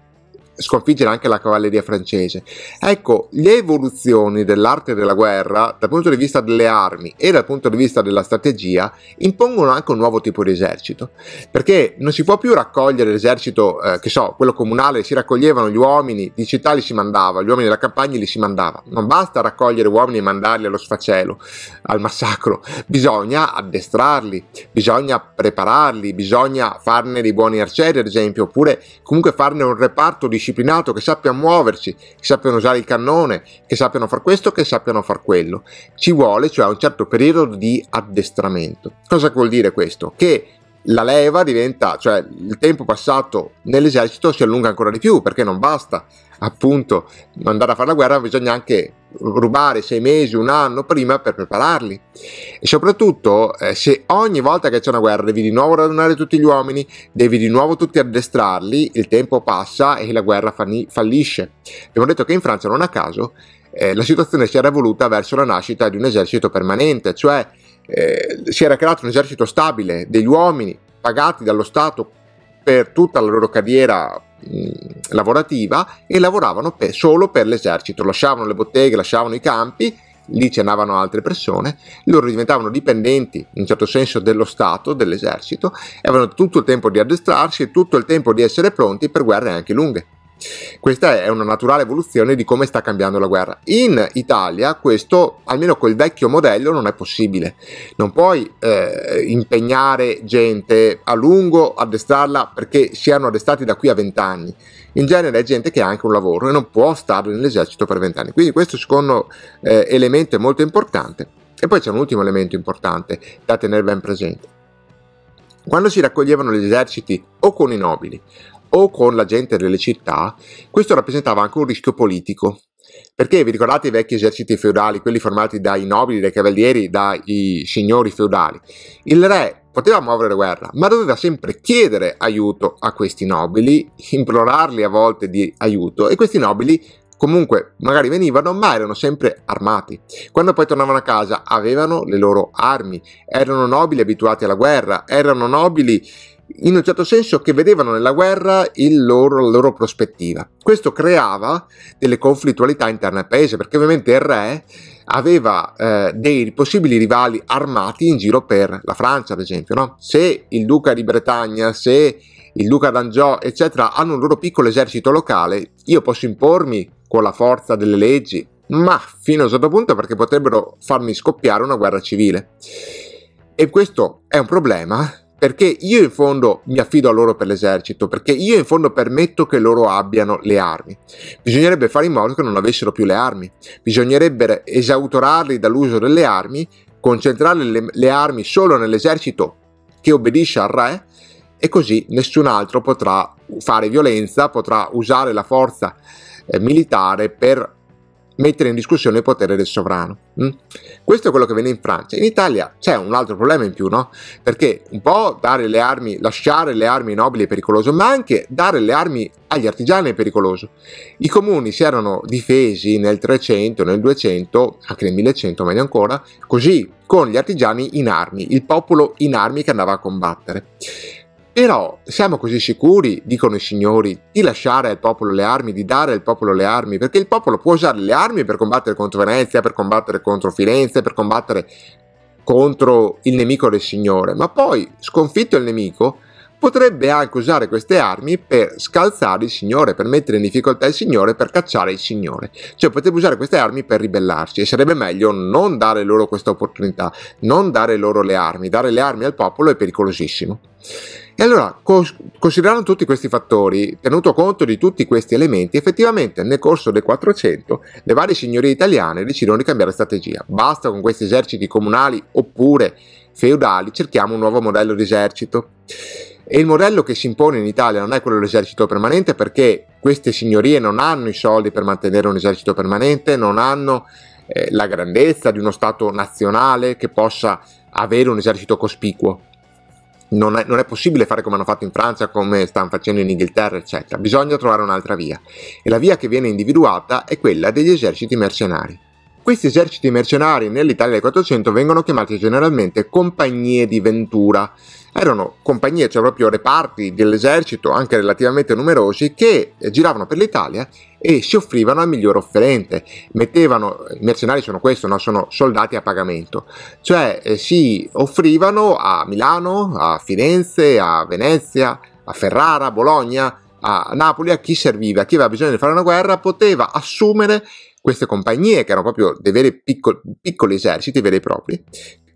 sconfiggere anche la cavalleria francese. Ecco, le evoluzioni dell'arte della guerra, dal punto di vista delle armi e dal punto di vista della strategia, impongono anche un nuovo tipo di esercito, perché non si può più raccogliere l'esercito, eh, che so, quello comunale, si raccoglievano gli uomini, di città li si mandava, gli uomini della campagna li si mandava. Non basta raccogliere uomini e mandarli allo sfacelo, al massacro, bisogna addestrarli, bisogna prepararli, bisogna farne dei buoni arcieri, ad esempio, oppure comunque farne un reparto di disciplinato, che sappiano muoversi, che sappiano usare il cannone, che sappiano far questo, che sappiano far quello. Ci vuole cioè un certo periodo di addestramento. Cosa vuol dire questo? Che la leva diventa, cioè il tempo passato nell'esercito si allunga ancora di più perché non basta appunto andare a fare la guerra, bisogna anche rubare sei mesi, un anno prima per prepararli. E soprattutto, eh, se ogni volta che c'è una guerra devi di nuovo radunare tutti gli uomini, devi di nuovo tutti addestrarli, il tempo passa e la guerra fani- fallisce. Abbiamo detto che in Francia, non a caso, eh, la situazione si era evoluta verso la nascita di un esercito permanente, cioè eh, si era creato un esercito stabile degli uomini pagati dallo Stato per tutta la loro carriera lavorativa e lavoravano per, solo per l'esercito, lasciavano le botteghe, lasciavano i campi, lì ci altre persone, loro diventavano dipendenti in un certo senso dello Stato, dell'esercito e avevano tutto il tempo di addestrarsi e tutto il tempo di essere pronti per guerre anche lunghe. Questa è una naturale evoluzione di come sta cambiando la guerra. In Italia questo, almeno col vecchio modello, non è possibile. Non puoi eh, impegnare gente a lungo, addestrarla perché siano addestrati da qui a vent'anni. In genere è gente che ha anche un lavoro e non può stare nell'esercito per vent'anni. Quindi questo secondo eh, elemento è molto importante. E poi c'è un ultimo elemento importante da tenere ben presente. Quando si raccoglievano gli eserciti o con i nobili o con la gente delle città, questo rappresentava anche un rischio politico. Perché vi ricordate i vecchi eserciti feudali, quelli formati dai nobili, dai cavalieri, dai signori feudali? Il re poteva muovere guerra, ma doveva sempre chiedere aiuto a questi nobili, implorarli a volte di aiuto e questi nobili comunque magari venivano ma erano sempre armati. Quando poi tornavano a casa avevano le loro armi, erano nobili abituati alla guerra, erano nobili in un certo senso che vedevano nella guerra loro, la loro prospettiva. Questo creava delle conflittualità interne al paese, perché ovviamente il re aveva eh, dei possibili rivali armati in giro per la Francia, ad esempio. No? Se il duca di Bretagna, se il duca d'Anjou, eccetera, hanno un loro piccolo esercito locale, io posso impormi con la forza delle leggi, ma fino a un certo punto perché potrebbero farmi scoppiare una guerra civile. E questo è un problema perché io in fondo mi affido a loro per l'esercito, perché io in fondo permetto che loro abbiano le armi. Bisognerebbe fare in modo che non avessero più le armi, bisognerebbe esautorarli dall'uso delle armi, concentrare le, le armi solo nell'esercito che obbedisce al re e così nessun altro potrà fare violenza, potrà usare la forza eh, militare per mettere in discussione il potere del sovrano. Mm? Questo è quello che avviene in Francia. In Italia c'è un altro problema in più, no? Perché un po' dare le armi, lasciare le armi ai nobili è pericoloso, ma anche dare le armi agli artigiani è pericoloso. I comuni si erano difesi nel 300, nel 200, anche nel 1100 meglio ancora, così, con gli artigiani in armi, il popolo in armi che andava a combattere. Però siamo così sicuri, dicono i signori, di lasciare al popolo le armi, di dare al popolo le armi, perché il popolo può usare le armi per combattere contro Venezia, per combattere contro Firenze, per combattere contro il nemico del Signore, ma poi, sconfitto il nemico, potrebbe anche usare queste armi per scalzare il Signore, per mettere in difficoltà il Signore, per cacciare il Signore. Cioè potrebbe usare queste armi per ribellarsi e sarebbe meglio non dare loro questa opportunità, non dare loro le armi. Dare le armi al popolo è pericolosissimo. E allora, considerando tutti questi fattori, tenuto conto di tutti questi elementi, effettivamente nel corso del 400 le varie signorie italiane decidono di cambiare strategia. Basta con questi eserciti comunali oppure feudali, cerchiamo un nuovo modello di esercito. E il modello che si impone in Italia non è quello dell'esercito permanente perché queste signorie non hanno i soldi per mantenere un esercito permanente, non hanno eh, la grandezza di uno Stato nazionale che possa avere un esercito cospicuo. Non è, non è, possibile fare come hanno fatto in Francia, come stanno facendo in Inghilterra, eccetera. Bisogna trovare un'altra via. E la via che viene individuata è quella degli eserciti mercenari. Questi eserciti mercenari nell'Italia del 400 vengono chiamati generalmente compagnie di ventura. Erano compagnie, cioè proprio reparti dell'esercito, anche relativamente numerosi, che eh, giravano per l'Italia e si offrivano al miglior offerente. Mettevano, I mercenari sono questo, no? sono soldati a pagamento, cioè eh, si offrivano a Milano, a Firenze, a Venezia, a Ferrara, a Bologna, a Napoli, a chi serviva, a chi aveva bisogno di fare una guerra, poteva assumere queste compagnie, che erano proprio dei veri piccoli, piccoli eserciti veri e propri,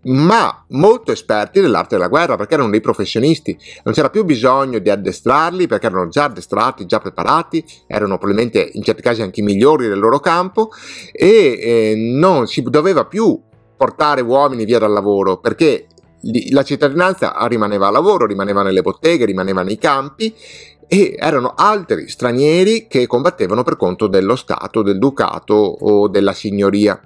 ma molto esperti dell'arte della guerra perché erano dei professionisti, non c'era più bisogno di addestrarli perché erano già addestrati, già preparati, erano probabilmente in certi casi anche i migliori del loro campo e eh, non si doveva più portare uomini via dal lavoro perché la cittadinanza rimaneva al lavoro, rimaneva nelle botteghe, rimaneva nei campi e erano altri stranieri che combattevano per conto dello Stato, del Ducato o della Signoria.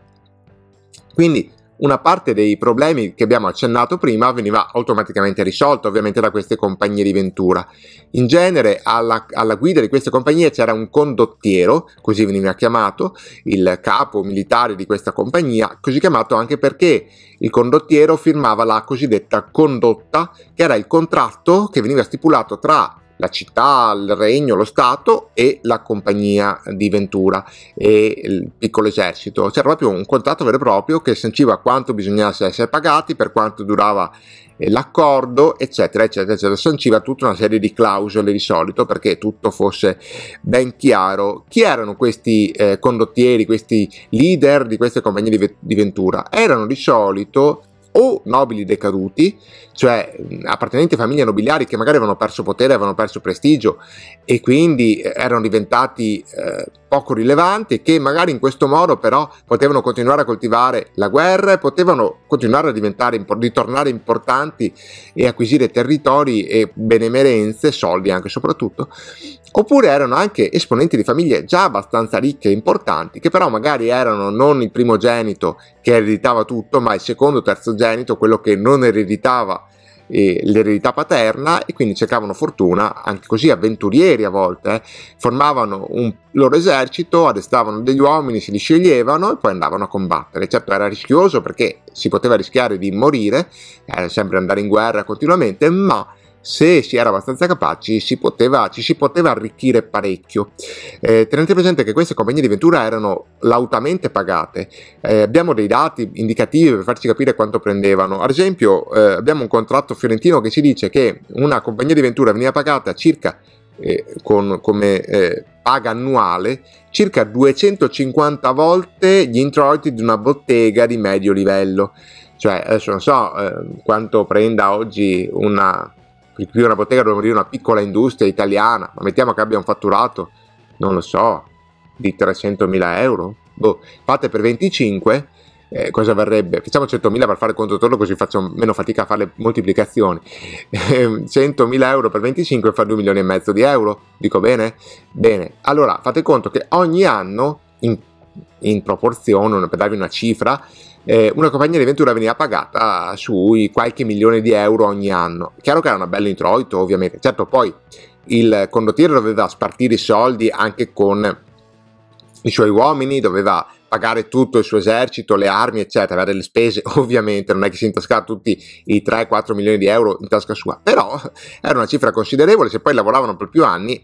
Quindi una parte dei problemi che abbiamo accennato prima veniva automaticamente risolta ovviamente da queste compagnie di ventura. In genere alla, alla, guida di queste compagnie c'era un condottiero, così veniva chiamato, il capo militare di questa compagnia, così chiamato anche perché il condottiero firmava la cosiddetta condotta, che era il contratto che veniva stipulato tra la città, il regno, lo Stato e la compagnia di Ventura e il piccolo esercito. C'era proprio un contratto vero e proprio che sanciva quanto bisognasse essere pagati, per quanto durava eh, l'accordo, eccetera, eccetera, eccetera. Sanciva tutta una serie di clausole di solito perché tutto fosse ben chiaro. Chi erano questi eh, condottieri, questi leader di queste compagnie di, di Ventura? Erano di solito o nobili decaduti, cioè appartenenti a famiglie nobiliari che magari avevano perso potere, avevano perso prestigio e quindi eh, erano diventati eh, poco rilevanti che magari in questo modo però potevano continuare a coltivare la guerra e potevano continuare a diventare, ritornare importanti e acquisire territori e benemerenze, soldi anche soprattutto, oppure erano anche esponenti di famiglie già abbastanza ricche e importanti che però magari erano non il primogenito che ereditava tutto ma il secondo o terzogenito, quello che non ereditava l'eredità paterna e quindi cercavano fortuna, anche così avventurieri a volte, eh. formavano un loro esercito, adestavano degli uomini, si li sceglievano e poi andavano a combattere. Certo era rischioso perché si poteva rischiare di morire, eh, sempre andare in guerra continuamente, ma se si era abbastanza capaci si poteva, ci si poteva arricchire parecchio. Eh, tenete presente che queste compagnie di ventura erano lautamente pagate, eh, abbiamo dei dati indicativi per farci capire quanto prendevano, ad esempio eh, abbiamo un contratto fiorentino che ci dice che una compagnia di ventura veniva pagata circa eh, con, come eh, paga annuale circa 250 volte gli introiti di una bottega di medio livello cioè adesso non so eh, quanto prenda oggi una, di più una bottega dovremmo dire una piccola industria italiana, ma mettiamo che abbia un fatturato, non lo so, di 300.000 euro? Boh, fate per 25, eh, cosa varrebbe? Facciamo 100.000 per fare il conto torno così faccio meno fatica a fare le moltiplicazioni. 100.000 ehm, euro per 25 fa 2 milioni e mezzo di euro, dico bene? Bene, allora fate conto che ogni anno, in, in proporzione, per darvi una cifra, eh, una compagnia di ventura veniva pagata sui qualche milione di euro ogni anno. Chiaro che era un bel introito, ovviamente. Certo, poi il condottiero doveva spartire i soldi anche con i suoi uomini, doveva pagare tutto il suo esercito, le armi, eccetera, avere le spese, ovviamente non è che si intascava tutti i 3-4 milioni di euro in tasca sua, però era una cifra considerevole, se poi lavoravano per più anni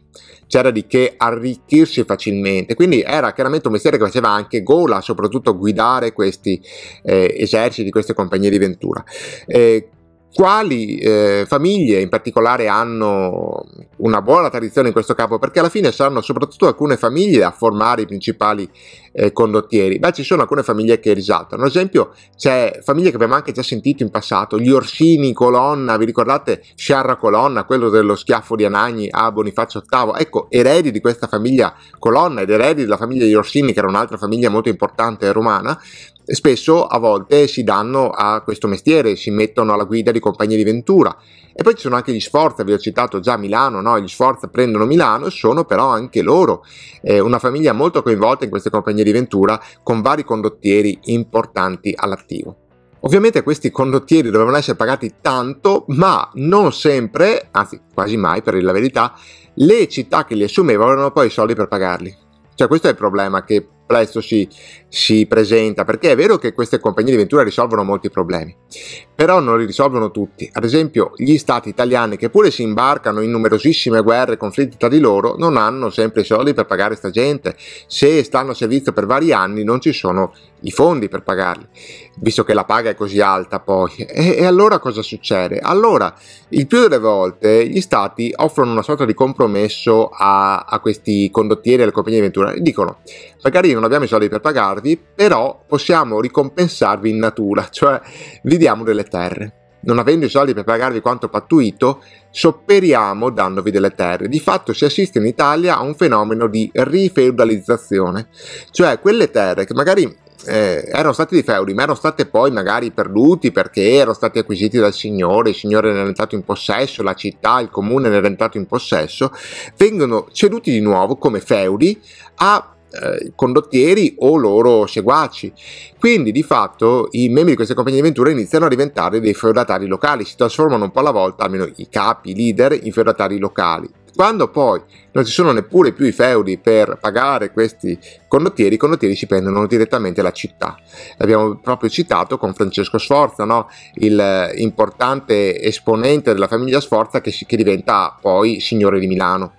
c'era di che arricchirsi facilmente, quindi era chiaramente un mestiere che faceva anche Gola, soprattutto guidare questi eh, eserciti, queste compagnie di ventura. Eh, quali eh, famiglie in particolare hanno una buona tradizione in questo campo, perché alla fine saranno soprattutto alcune famiglie a formare i principali eh, condottieri, beh ci sono alcune famiglie che risaltano, ad esempio c'è famiglie che abbiamo anche già sentito in passato, gli Orsini Colonna, vi ricordate Sciarra Colonna, quello dello schiaffo di Anagni a Bonifacio VIII, ecco eredi di questa famiglia Colonna ed eredi della famiglia degli Orsini che era un'altra famiglia molto importante romana, spesso a volte si danno a questo mestiere, si mettono alla guida di compagnie di ventura, e poi ci sono anche gli Sforza, vi ho citato già Milano, no? gli Sforza prendono Milano, sono però anche loro eh, una famiglia molto coinvolta in queste compagnie di ventura con vari condottieri importanti all'attivo. Ovviamente questi condottieri dovevano essere pagati tanto, ma non sempre, anzi quasi mai per la verità, le città che li assumevano erano poi i soldi per pagarli. Cioè questo è il problema, che prezzo si, si, presenta, perché è vero che queste compagnie di ventura risolvono molti problemi, però non li risolvono tutti. Ad esempio, gli stati italiani, che pure si imbarcano in numerosissime guerre e conflitti tra di loro, non hanno sempre i soldi per pagare sta gente. Se stanno a servizio per vari anni, non ci sono i fondi per pagarli, visto che la paga è così alta poi. E, e, allora cosa succede? Allora, il più delle volte gli stati offrono una sorta di compromesso a, a questi condottieri e alle compagnie di ventura e dicono, magari non abbiamo i soldi per pagarvi, però possiamo ricompensarvi in natura, cioè vi diamo delle terre non avendo i soldi per pagarvi quanto pattuito, sopperiamo dandovi delle terre. Di fatto si assiste in Italia a un fenomeno di rifeudalizzazione, cioè quelle terre che magari eh, erano stati dei feudi, ma erano stati poi magari perduti perché erano stati acquisiti dal signore, il signore ne era entrato in possesso, la città, il comune ne era entrato in possesso, vengono ceduti di nuovo come feudi a eh, condottieri o loro seguaci. Quindi di fatto i membri di queste compagnie di avventura iniziano a diventare dei feudatari locali, si trasformano un po' alla volta, almeno i capi, i leader, in feudatari locali quando poi non ci sono neppure più i feudi per pagare questi condottieri, i condottieri si prendono direttamente la città. L'abbiamo proprio citato con Francesco Sforza, no? il eh, importante esponente della famiglia Sforza che, si, che diventa poi signore di Milano.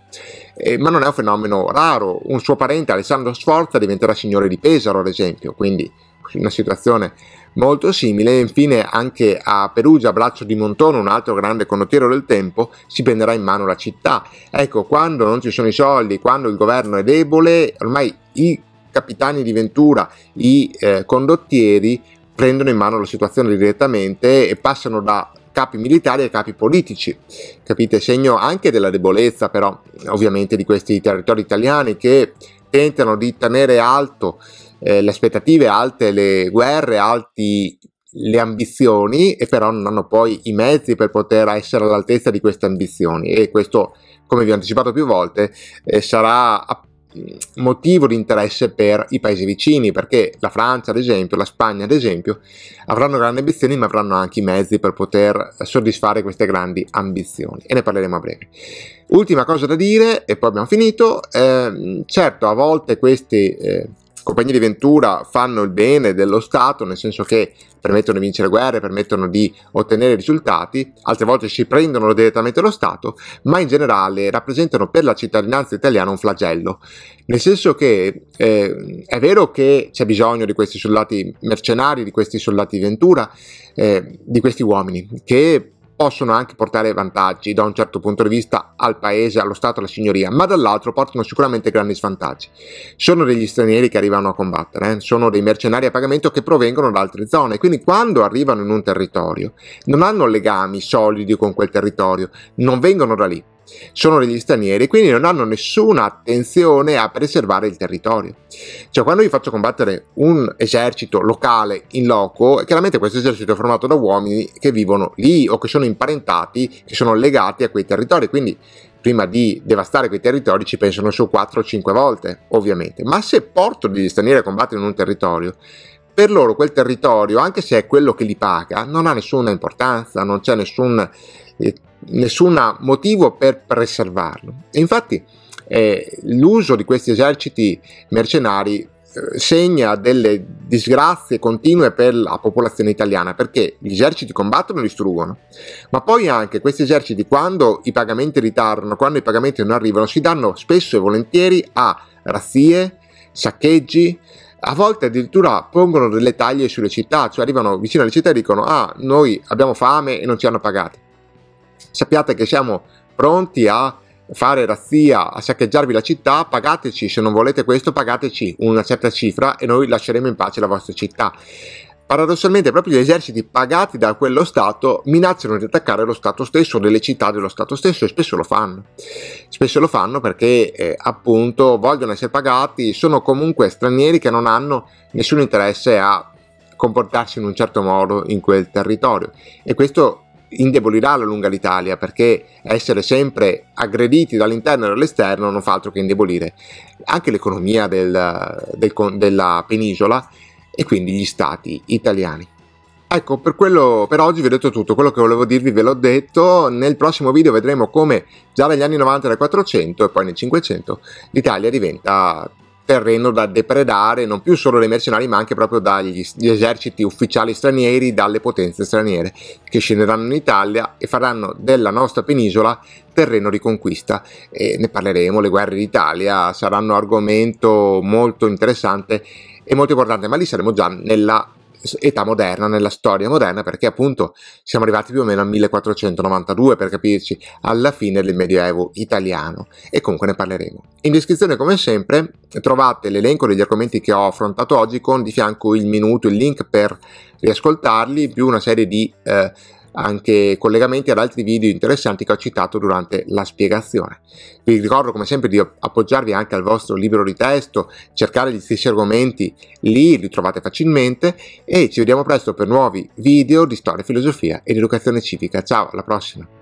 Eh, ma non è un fenomeno raro, un suo parente Alessandro Sforza diventerà signore di Pesaro ad esempio, quindi una situazione molto simile e infine anche a Perugia, Braccio di Montone, un altro grande condottiero del tempo, si prenderà in mano la città. Ecco, quando non ci sono i soldi, quando il governo è debole, ormai i capitani di Ventura, i eh, condottieri prendono in mano la situazione direttamente e passano da capi militari ai capi politici. Capite? Segno anche della debolezza, però, ovviamente, di questi territori italiani che tentano di tenere alto eh, le aspettative, alte le guerre, alti le ambizioni e però non hanno poi i mezzi per poter essere all'altezza di queste ambizioni e questo, come vi ho anticipato più volte, eh, sarà motivo di interesse per i paesi vicini, perché la Francia, ad esempio, la Spagna, ad esempio, avranno grandi ambizioni, ma avranno anche i mezzi per poter soddisfare queste grandi ambizioni. E ne parleremo a breve. Ultima cosa da dire, e poi abbiamo finito. Eh, certo, a volte questi eh, compagnie di ventura fanno il bene dello Stato, nel senso che permettono di vincere guerre, permettono di ottenere risultati, altre volte si prendono direttamente lo Stato, ma in generale rappresentano per la cittadinanza italiana un flagello. Nel senso che eh, è vero che c'è bisogno di questi soldati mercenari, di questi soldati di ventura, eh, di questi uomini, che possono anche portare vantaggi da un certo punto di vista al paese, allo Stato, alla signoria, ma dall'altro portano sicuramente grandi svantaggi. Sono degli stranieri che arrivano a combattere, eh? sono dei mercenari a pagamento che provengono da altre zone, quindi quando arrivano in un territorio non hanno legami solidi con quel territorio, non vengono da lì, sono degli stranieri e quindi non hanno nessuna attenzione a preservare il territorio. Cioè quando io faccio combattere un esercito locale in loco, chiaramente questo esercito è formato da uomini che vivono lì o che sono imparentati, che sono legati a quei territori, quindi prima di devastare quei territori ci pensano su 4 o 5 volte, ovviamente. Ma se porto degli stranieri a combattere in un territorio, per loro quel territorio, anche se è quello che li paga, non ha nessuna importanza, non c'è nessun eh, nessun motivo per preservarlo. E infatti eh, l'uso di questi eserciti mercenari eh, segna delle disgrazie continue per la popolazione italiana perché gli eserciti combattono e distruggono ma poi anche questi eserciti quando i pagamenti ritardano quando i pagamenti non arrivano si danno spesso e volentieri a razzie saccheggi a volte addirittura pongono delle taglie sulle città cioè arrivano vicino alle città e dicono ah noi abbiamo fame e non ci hanno pagati sappiate che siamo pronti a fare razzia, a saccheggiarvi la città, pagateci, se non volete questo pagateci una certa cifra e noi lasceremo in pace la vostra città. Paradossalmente proprio gli eserciti pagati da quello Stato minacciano di attaccare lo Stato stesso, delle città dello Stato stesso e spesso lo fanno. Spesso lo fanno perché eh, appunto vogliono essere pagati, sono comunque stranieri che non hanno nessun interesse a comportarsi in un certo modo in quel territorio e questo indebolirà alla lunga l'Italia perché essere sempre aggrediti dall'interno e dall'esterno non fa altro che indebolire anche l'economia del, del, della penisola e quindi gli stati italiani. Ecco, per, quello, per oggi vi ho detto tutto, quello che volevo dirvi ve l'ho detto, nel prossimo video vedremo come già dagli anni 90 del 400 e poi nel 500 l'Italia diventa terreno da depredare non più solo dai mercenari ma anche proprio dagli eserciti ufficiali stranieri, dalle potenze straniere che scenderanno in Italia e faranno della nostra penisola terreno di conquista. E ne parleremo, le guerre d'Italia saranno argomento molto interessante e molto importante, ma lì saremo già nella età moderna, nella storia moderna, perché appunto siamo arrivati più o meno al 1492 per capirci, alla fine del Medioevo italiano e comunque ne parleremo. In descrizione come sempre trovate l'elenco degli argomenti che ho affrontato oggi con di fianco il minuto, il link per riascoltarli, più una serie di eh, anche collegamenti ad altri video interessanti che ho citato durante la spiegazione. Vi ricordo come sempre di appoggiarvi anche al vostro libro di testo, cercare gli stessi argomenti lì, li trovate facilmente e ci vediamo presto per nuovi video di storia, filosofia ed educazione civica. Ciao, alla prossima!